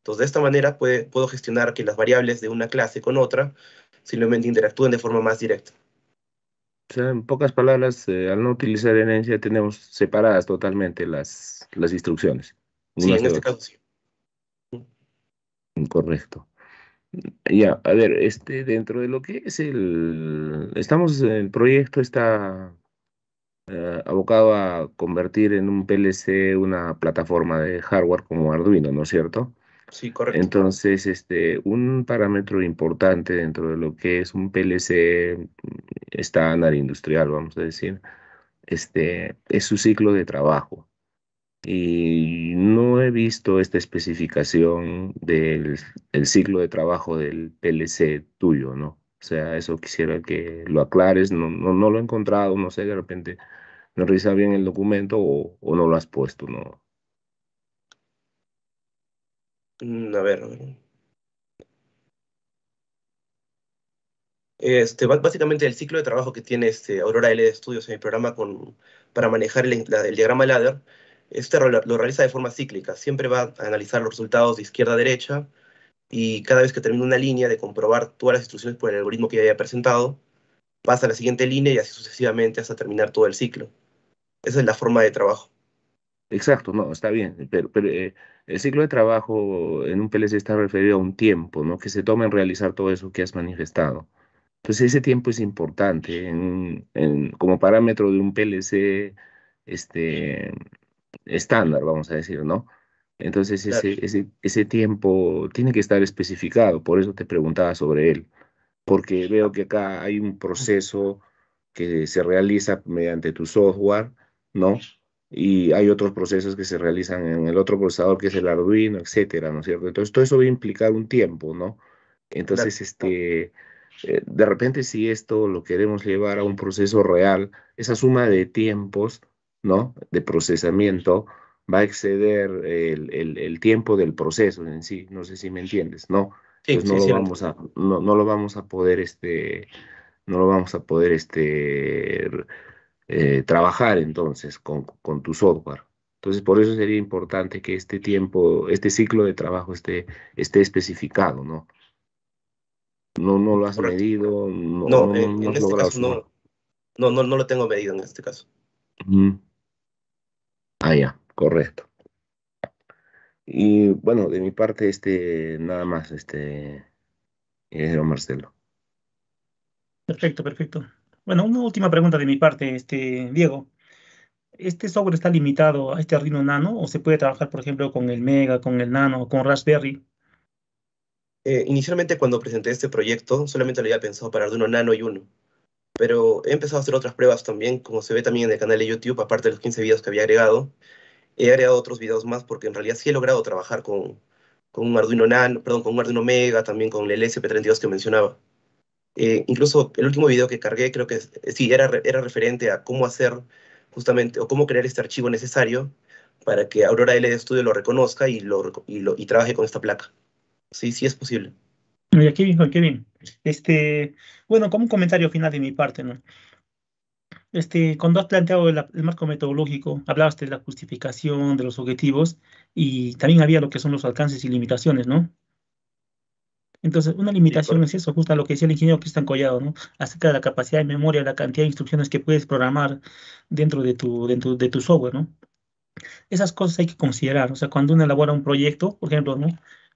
Entonces, de esta manera puedo gestionar que las variables de una clase con otra simplemente interactúen de forma más directa. O sea, en pocas palabras, eh, al no utilizar herencia, tenemos separadas totalmente las, las instrucciones. Sí, en este caso sí. Correcto. Ya, a ver, este, dentro de lo que es el, estamos, el proyecto está eh, abocado a convertir en un PLC una plataforma de hardware como Arduino, ¿no es cierto? Sí, correcto. Entonces, este, un parámetro importante dentro de lo que es un PLC estándar industrial, vamos a decir, este, es su ciclo de trabajo y no he visto esta especificación del ciclo de trabajo del PLC tuyo, ¿no? O sea, eso quisiera que lo aclares, no, no, lo he encontrado, no sé, de repente no revisa bien el documento o, no lo has puesto, ¿no? Mm, a ver, a ver. Este, básicamente el ciclo de trabajo que tiene este Aurora L de Studios en el programa para manejar el, diagrama de ladder este lo realiza de forma cíclica, siempre va a analizar los resultados de izquierda a derecha y cada vez que termina una línea de comprobar todas las instrucciones por el algoritmo que ya haya presentado, pasa a la siguiente línea y así sucesivamente hasta terminar todo el ciclo. Esa es la forma de trabajo. Exacto, no, está bien, pero, eh, el ciclo de trabajo en un PLC está referido a un tiempo, ¿no? Que se toma en realizar todo eso que has manifestado. Entonces ese tiempo es importante como parámetro de un PLC este, estándar, vamos a decir, ¿no? Entonces ese, ese, tiempo tiene que estar especificado, por eso te preguntaba sobre él, porque veo que acá hay un proceso que se realiza mediante tu software, ¿no? Y hay otros procesos que se realizan en el otro procesador que es el Arduino, etcétera, ¿no es cierto? Entonces todo eso va a implicar un tiempo, ¿no? Entonces, este, eh, de repente si esto lo queremos llevar a un proceso real, esa suma de tiempos ¿no? de procesamiento va a exceder el, tiempo del proceso en sí. No sé si me entiendes, ¿no? Pues no, lo vamos a, no, lo vamos a poder, este, no lo vamos a poder este, eh, trabajar entonces con, con, tu software. Entonces, por eso sería importante que este tiempo, este ciclo de trabajo esté, esté especificado, ¿no? No, no lo has medido, no, eh, en, este caso no, no, no, lo tengo medido en este caso. Ah, ya, correcto. Y bueno, de mi parte, este, nada más, este, eh, Marcelo. Perfecto, perfecto. Bueno, una última pregunta de mi parte, este, Diego. ¿Este software está limitado a este Arduino Nano o se puede trabajar, por ejemplo, con el Mega, con el Nano, con Raspberry? Eh, inicialmente, cuando presenté este proyecto, solamente lo había pensado para Arduino Nano y uno pero he empezado a hacer otras pruebas también, como se ve también en el canal de YouTube, aparte de los 15 videos que había agregado. He agregado otros videos más porque en realidad sí he logrado trabajar con, con un Arduino Nano, perdón, con un Arduino Mega, también con el LSP32 que mencionaba. Eh, incluso el último video que cargué creo que sí era, era referente a cómo hacer justamente o cómo crear este archivo necesario para que Aurora LED Studio lo reconozca y, lo, y, lo, y trabaje con esta placa. Sí, sí es posible. Mira, Kevin, dijo Este, bueno, como un comentario final de mi parte, ¿no? Este, cuando has planteado el, marco metodológico, hablabas de la justificación, de los objetivos y también había lo que son los alcances y limitaciones, ¿no? Entonces, una limitación es eso, justo lo que decía el ingeniero Cristian Collado, ¿no? Acerca de la capacidad de memoria, la cantidad de instrucciones que puedes programar dentro de tu, dentro de tu software, ¿no? Esas cosas hay que considerar. O sea, cuando uno elabora un proyecto, por ejemplo, ¿no?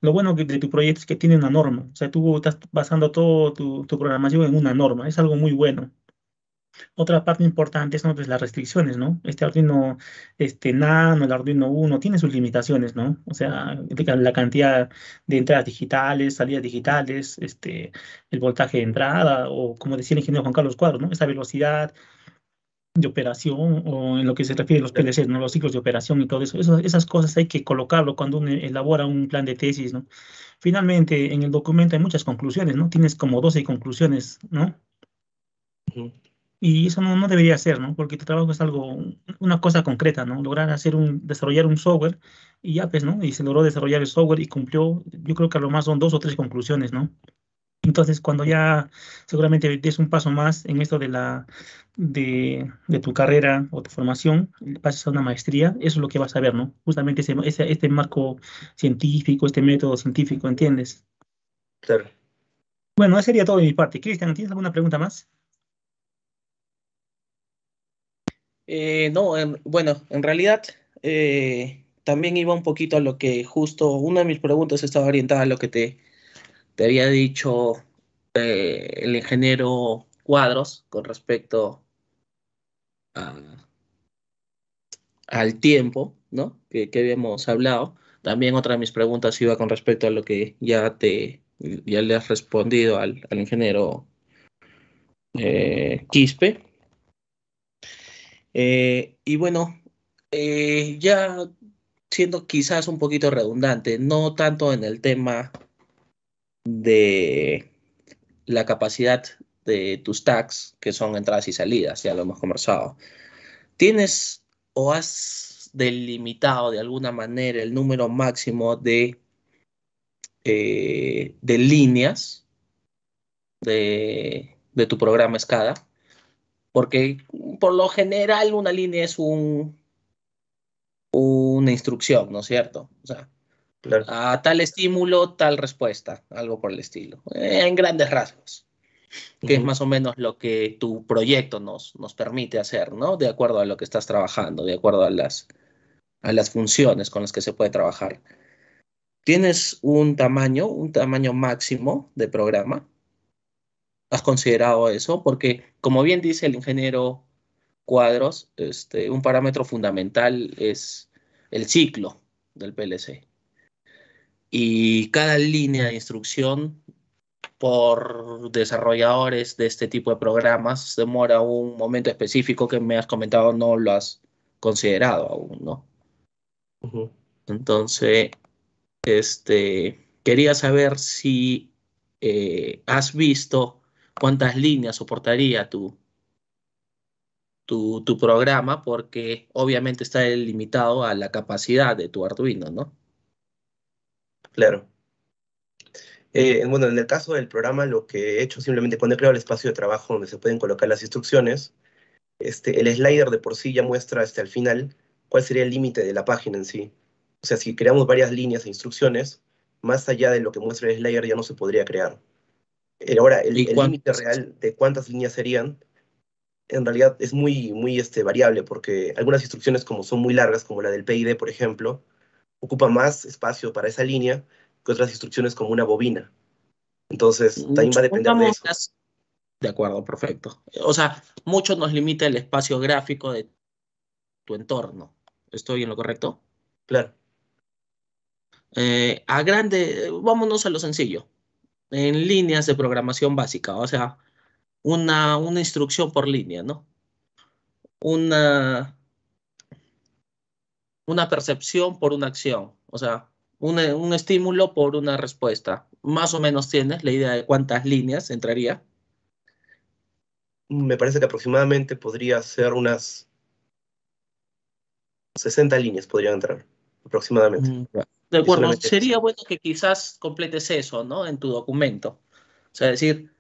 Lo bueno de tu proyecto es que tiene una norma. O sea, tú estás basando todo tu, tu, programación en una norma. Es algo muy bueno. Otra parte importante son pues, las restricciones, ¿no? Este Arduino este, Nano, el Arduino Uno, tiene sus limitaciones, ¿no? O sea, la cantidad de entradas digitales, salidas digitales, este, el voltaje de entrada, o como decía el ingeniero Juan Carlos Cuadro, ¿no? Esa velocidad, de operación o en lo que se refiere a los PLCs, ¿no? los ciclos de operación y todo eso. Esas cosas hay que colocarlo cuando uno elabora un plan de tesis. ¿no? Finalmente, en el documento hay muchas conclusiones, ¿no? Tienes como 12 conclusiones, ¿no? Y eso no, no, debería ser, ¿no? Porque tu trabajo es algo, una cosa concreta, ¿no? Lograr hacer un, desarrollar un software y ya, pues, ¿no? Y se logró desarrollar el software y cumplió, yo creo que a lo más son dos o tres conclusiones, ¿no? Entonces, cuando ya seguramente des un paso más en esto de, la, de, tu carrera o tu formación, pases a una maestría, eso es lo que vas a ver, ¿no? Justamente ese, este marco científico, este método científico, ¿entiendes? Claro. Bueno, eso sería todo de mi parte. Cristian, ¿tienes alguna pregunta más? Eh, no, bueno, en realidad eh, también iba un poquito a lo que justo, una de mis preguntas estaba orientada a lo que te te había dicho eh, el ingeniero Cuadros con respecto al tiempo, ¿no? Que, habíamos hablado. También otra de mis preguntas iba con respecto a lo que ya te ya le has respondido al, ingeniero eh, Quispe. Eh, y bueno, ya siendo quizás un poquito redundante, no tanto en el tema de la capacidad de tus tags, que son entradas y salidas, ya lo hemos conversado. ¿Tienes o has delimitado de alguna manera el número máximo de, eh, de líneas de, tu programa SCADA? Porque por lo general una línea es un, una instrucción, ¿no es cierto? O sea, a tal estímulo, tal respuesta, algo por el estilo, eh, en grandes rasgos, que es más o menos lo que tu proyecto nos, nos permite hacer, ¿no? De acuerdo a lo que estás trabajando, de acuerdo a las, a las funciones con las que se puede trabajar. ¿Tienes un tamaño, un tamaño máximo de programa? ¿Has considerado eso? Porque, como bien dice el ingeniero Cuadros, este, un parámetro fundamental es el ciclo del PLC y cada línea de instrucción por desarrolladores de este tipo de programas demora un momento específico que me has comentado no lo has considerado aún, ¿no? Entonces, este, quería saber si eh, has visto cuántas líneas soportaría tu, tu, tu programa, porque obviamente está limitado a la capacidad de tu Arduino, ¿no? Claro. Eh, bueno, en el caso del programa, lo que he hecho simplemente cuando he creado el espacio de trabajo donde se pueden colocar las instrucciones, este, el slider de por sí ya muestra hasta el final cuál sería el límite de la página en sí. O sea, si creamos varias líneas e instrucciones, más allá de lo que muestra el slider ya no se podría crear. Ahora, el límite real de cuántas líneas serían, en realidad es muy, muy este, variable, porque algunas instrucciones como son muy largas, como la del PID, por ejemplo, ocupa más espacio para esa línea que otras instrucciones como una bobina. Entonces, también va a depender de eso. De acuerdo, perfecto. O sea, mucho nos limita el espacio gráfico de tu entorno. ¿Estoy en lo correcto? Claro. Eh, a grande, vámonos a lo sencillo. En líneas de programación básica, o sea, una, una instrucción por línea, ¿no? Una, una percepción por una acción, o sea, eh, un, estímulo por una respuesta. Más o menos tienes la idea de cuántas líneas entraría. Me parece que aproximadamente podría ser unas 60 líneas podrían entrar, aproximadamente. Mm, de acuerdo, sería bueno que quizás completes eso, ¿no? En tu documento. O sea, decir,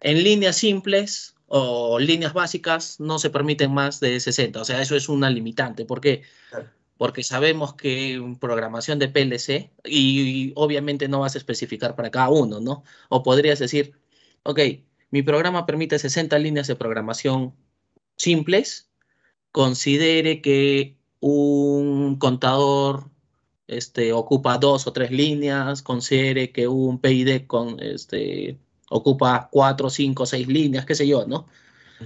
en líneas simples o líneas básicas no se permiten más de 60. O sea, eso es una limitante, porque porque sabemos que programación de PLC, y, obviamente no vas a especificar para cada uno, ¿no? O podrías decir, ok, mi programa permite 60 líneas de programación simples, considere que un contador este, ocupa dos o tres líneas, considere que un PID con, este, ocupa cuatro, cinco, seis líneas, qué sé yo, ¿no?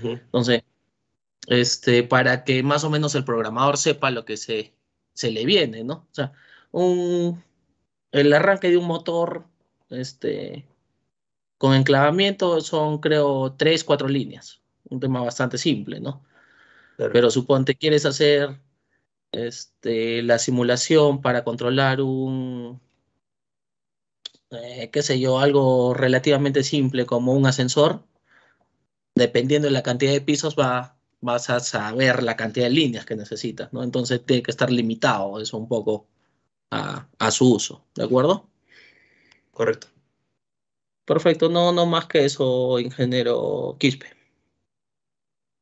Entonces, este, para que más o menos el programador sepa lo que se se le viene, ¿no? O sea, un, el arranque de un motor este, con enclavamiento son, creo, tres, cuatro líneas. Un tema bastante simple, ¿no? Pero suponte quieres hacer este, la simulación para controlar un, eh, qué sé yo, algo relativamente simple como un ascensor. Dependiendo de la cantidad de pisos va vas a saber la cantidad de líneas que necesitas, ¿no? Entonces tiene que estar limitado eso un poco a, su uso, ¿de acuerdo? Correcto. Perfecto, no, no más que eso, ingeniero Quispe.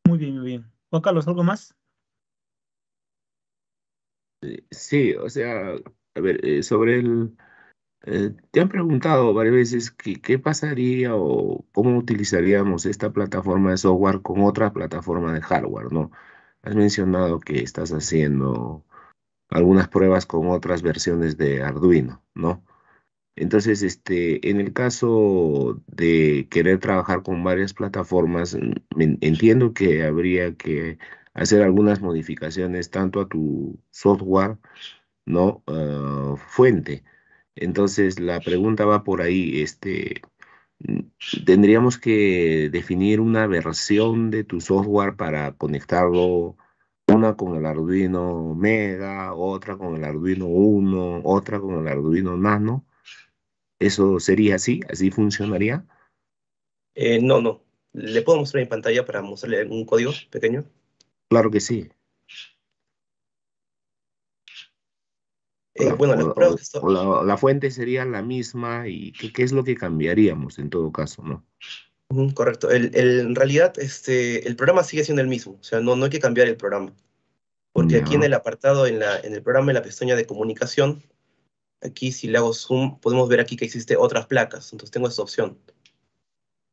Muy bien, muy bien. Juan Carlos, ¿algo más? Sí, o sea, a ver, eh, sobre el, eh, te han preguntado varias veces qué, pasaría o cómo utilizaríamos esta plataforma de software con otra plataforma de hardware, ¿no? Has mencionado que estás haciendo algunas pruebas con otras versiones de Arduino, ¿no? Entonces, este, en el caso de querer trabajar con varias plataformas, entiendo que habría que hacer algunas modificaciones tanto a tu software, ¿no? Ah, fuente entonces, la pregunta va por ahí, este, tendríamos que definir una versión de tu software para conectarlo, una con el Arduino Mega, otra con el Arduino 1, otra con el Arduino Nano. ¿Eso sería así? ¿Así funcionaría? Eh, no, no. ¿Le puedo mostrar en pantalla para mostrarle un código pequeño? Claro que sí. Eh, bueno, la, fuente sería la misma y ¿qué, qué es lo que cambiaríamos en todo caso, ¿no? correcto. El, el, en realidad, este, el programa sigue siendo el mismo, o sea, no, no hay que cambiar el programa. Porque aquí en el apartado, en, la, en el programa, en la pestaña de comunicación, aquí si le hago zoom, podemos ver aquí que existe otras placas, entonces tengo esta opción.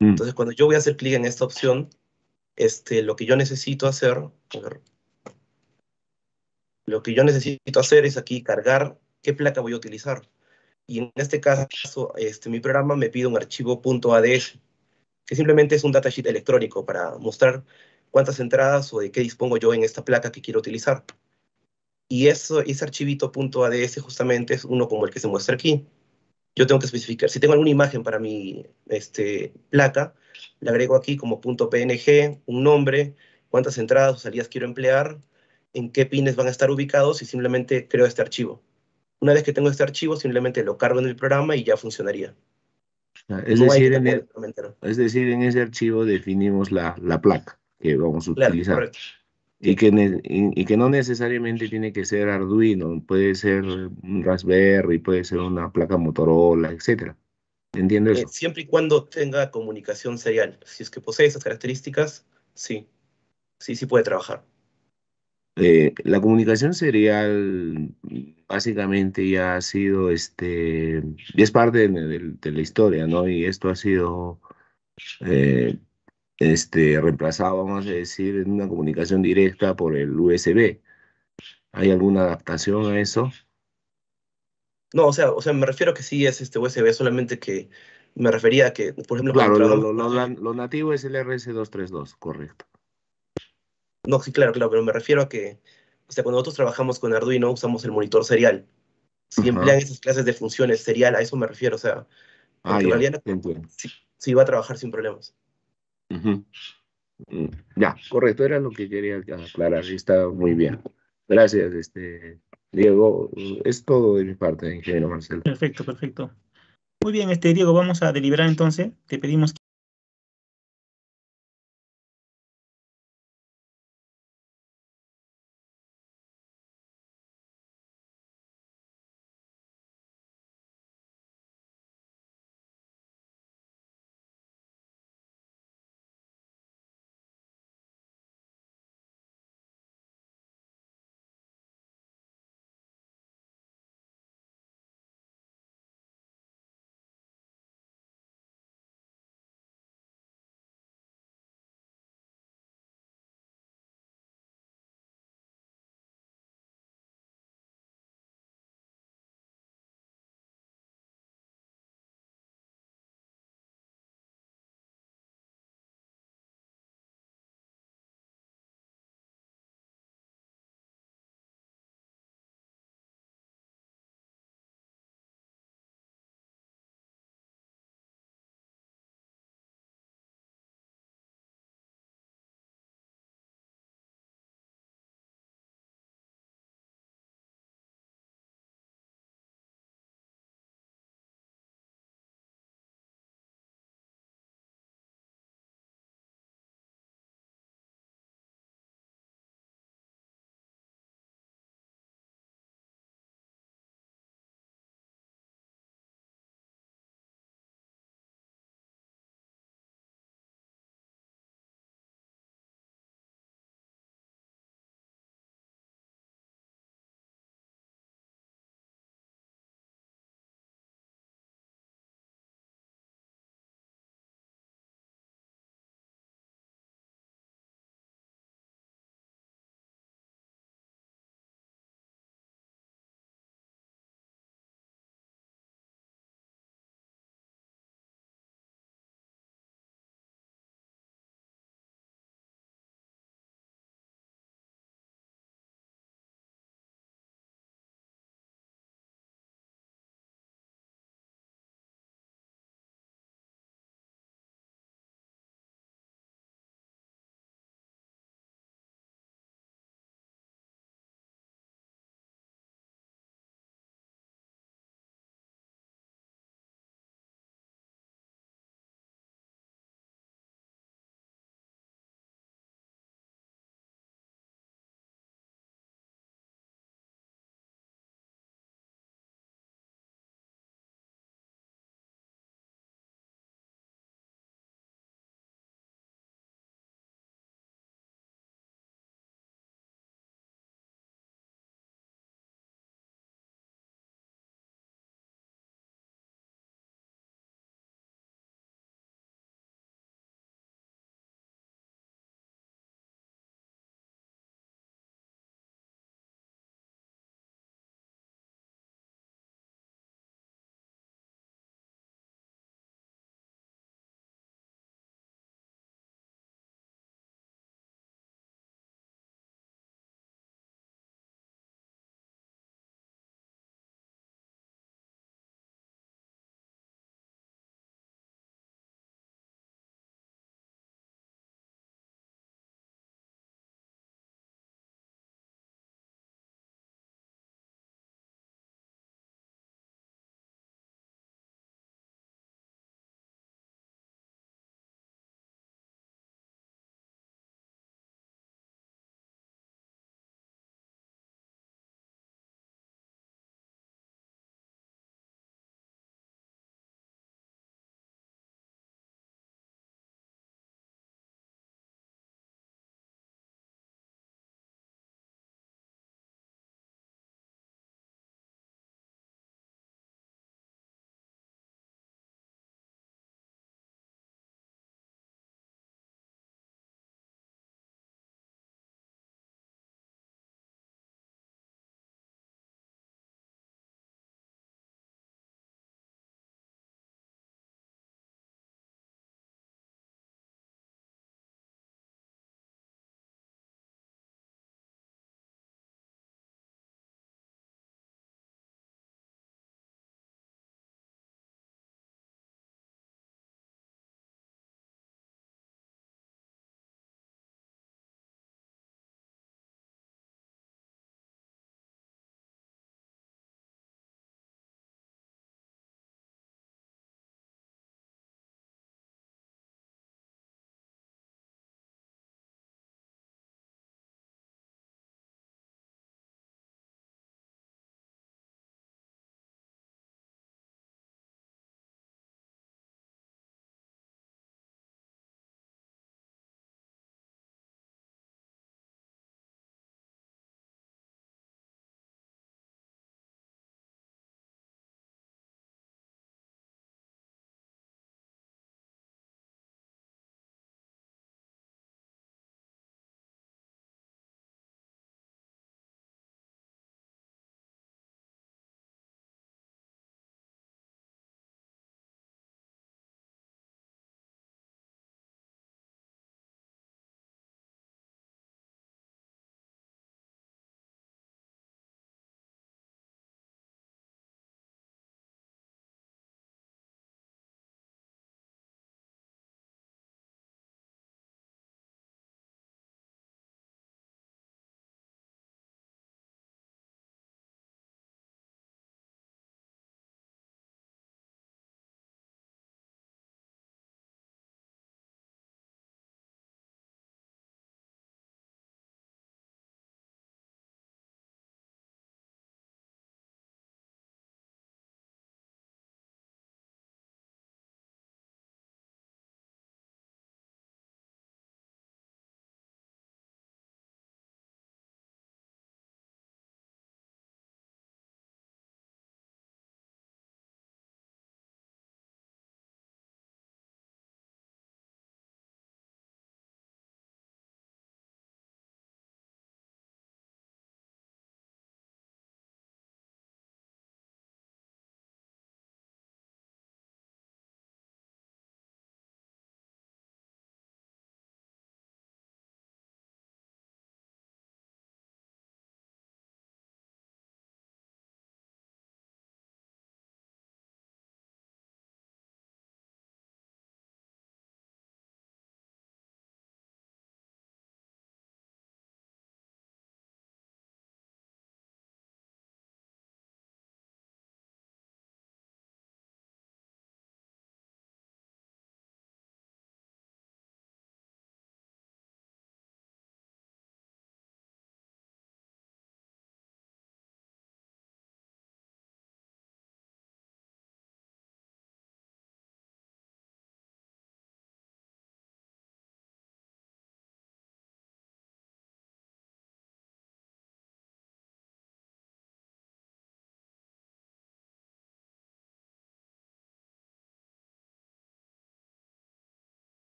Mm. Entonces, cuando yo voy a hacer clic en esta opción, este, lo que yo necesito hacer, lo que yo necesito hacer es aquí cargar qué placa voy a utilizar. Y en este caso, este, mi programa me pide un archivo .ads, que simplemente es un datasheet electrónico para mostrar cuántas entradas o de qué dispongo yo en esta placa que quiero utilizar. Y eso, ese archivito .ads justamente es uno como el que se muestra aquí. Yo tengo que especificar, si tengo alguna imagen para mi este, placa, la agrego aquí como .png, un nombre, cuántas entradas o salidas quiero emplear, en qué pines van a estar ubicados y simplemente creo este archivo. Una vez que tengo este archivo, simplemente lo cargo en el programa y ya funcionaría. Ah, es, decir, en ese archivo definimos la, la placa que vamos a utilizar. Y que, y, que no necesariamente tiene que ser Arduino, puede ser un Raspberry, puede ser una placa Motorola, etcétera. ¿Entiendes? Eh, siempre y cuando tenga comunicación serial. Si es que posee esas características, sí. Sí, sí puede trabajar. Eh, la comunicación serial básicamente ya ha sido, este, y es parte de, la historia, ¿no? Y esto ha sido eh, este, reemplazado, vamos a decir, en una comunicación directa por el USB. ¿Hay alguna adaptación a eso? No, o sea, o sea, me refiero que sí es este USB, solamente que me refería a que, por ejemplo, claro, lo, nativo es el RS232, correcto. No, sí, claro, claro, pero me refiero a que, o sea, cuando nosotros trabajamos con Arduino usamos el monitor serial. Si emplean esas clases de funciones serial, a eso me refiero, o sea, ah, si va a trabajar sin problemas. Mm, ya, correcto, era lo que quería aclarar, está muy bien. Gracias, este, Diego, es todo de mi parte, ingeniero Marcelo. Perfecto, perfecto. Muy bien, este, Diego, vamos a deliberar entonces. Te pedimos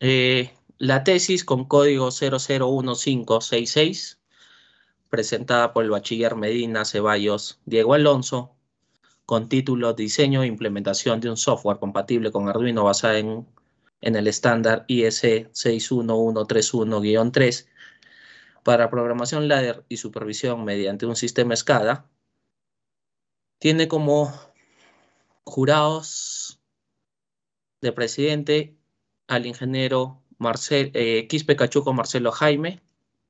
Eh, la tesis con código 001566, presentada por el bachiller Medina Ceballos Diego Alonso, con título Diseño e implementación de un software compatible con Arduino basada en, el estándar IEC 61131-3 para programación ladder y supervisión mediante un sistema SCADA, tiene como jurados de presidente al ingeniero Marcel, eh, Quispe Cachuco Marcelo Jaime,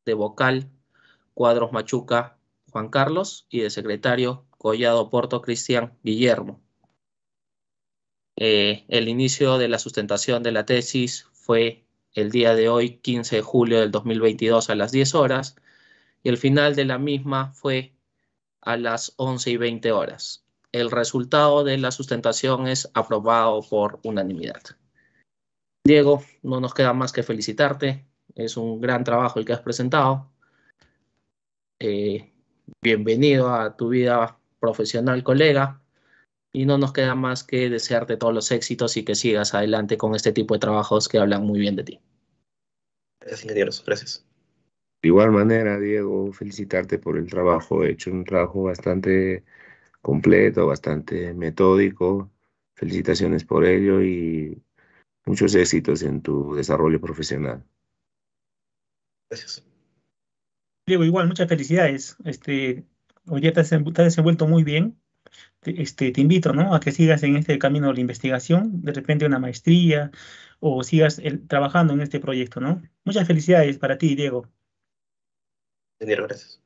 de vocal Cuadros Machuca Juan Carlos y de secretario Collado Porto Cristian Guillermo. Eh, el inicio de la sustentación de la tesis fue el día de hoy, 15 de julio del 2022 a las 10 horas, y el final de la misma fue a las 11 y 20 horas. El resultado de la sustentación es aprobado por unanimidad. Diego, no nos queda más que felicitarte. Es un gran trabajo el que has presentado. Eh, bienvenido a tu vida profesional, colega. Y no nos queda más que desearte todos los éxitos y que sigas adelante con este tipo de trabajos que hablan muy bien de ti. Gracias, ingenieros. Gracias. De igual manera, Diego, felicitarte por el trabajo. hecho un trabajo bastante completo, bastante metódico. Felicitaciones por ello y muchos éxitos en tu desarrollo profesional. Gracias. Diego, igual, muchas felicidades. Este, hoy te has, desenvuelto muy bien. Te, este, te invito ¿no? a que sigas en este camino de la investigación, de repente una maestría o sigas trabajando en este proyecto. ¿no? Muchas felicidades para ti, Diego. Gracias.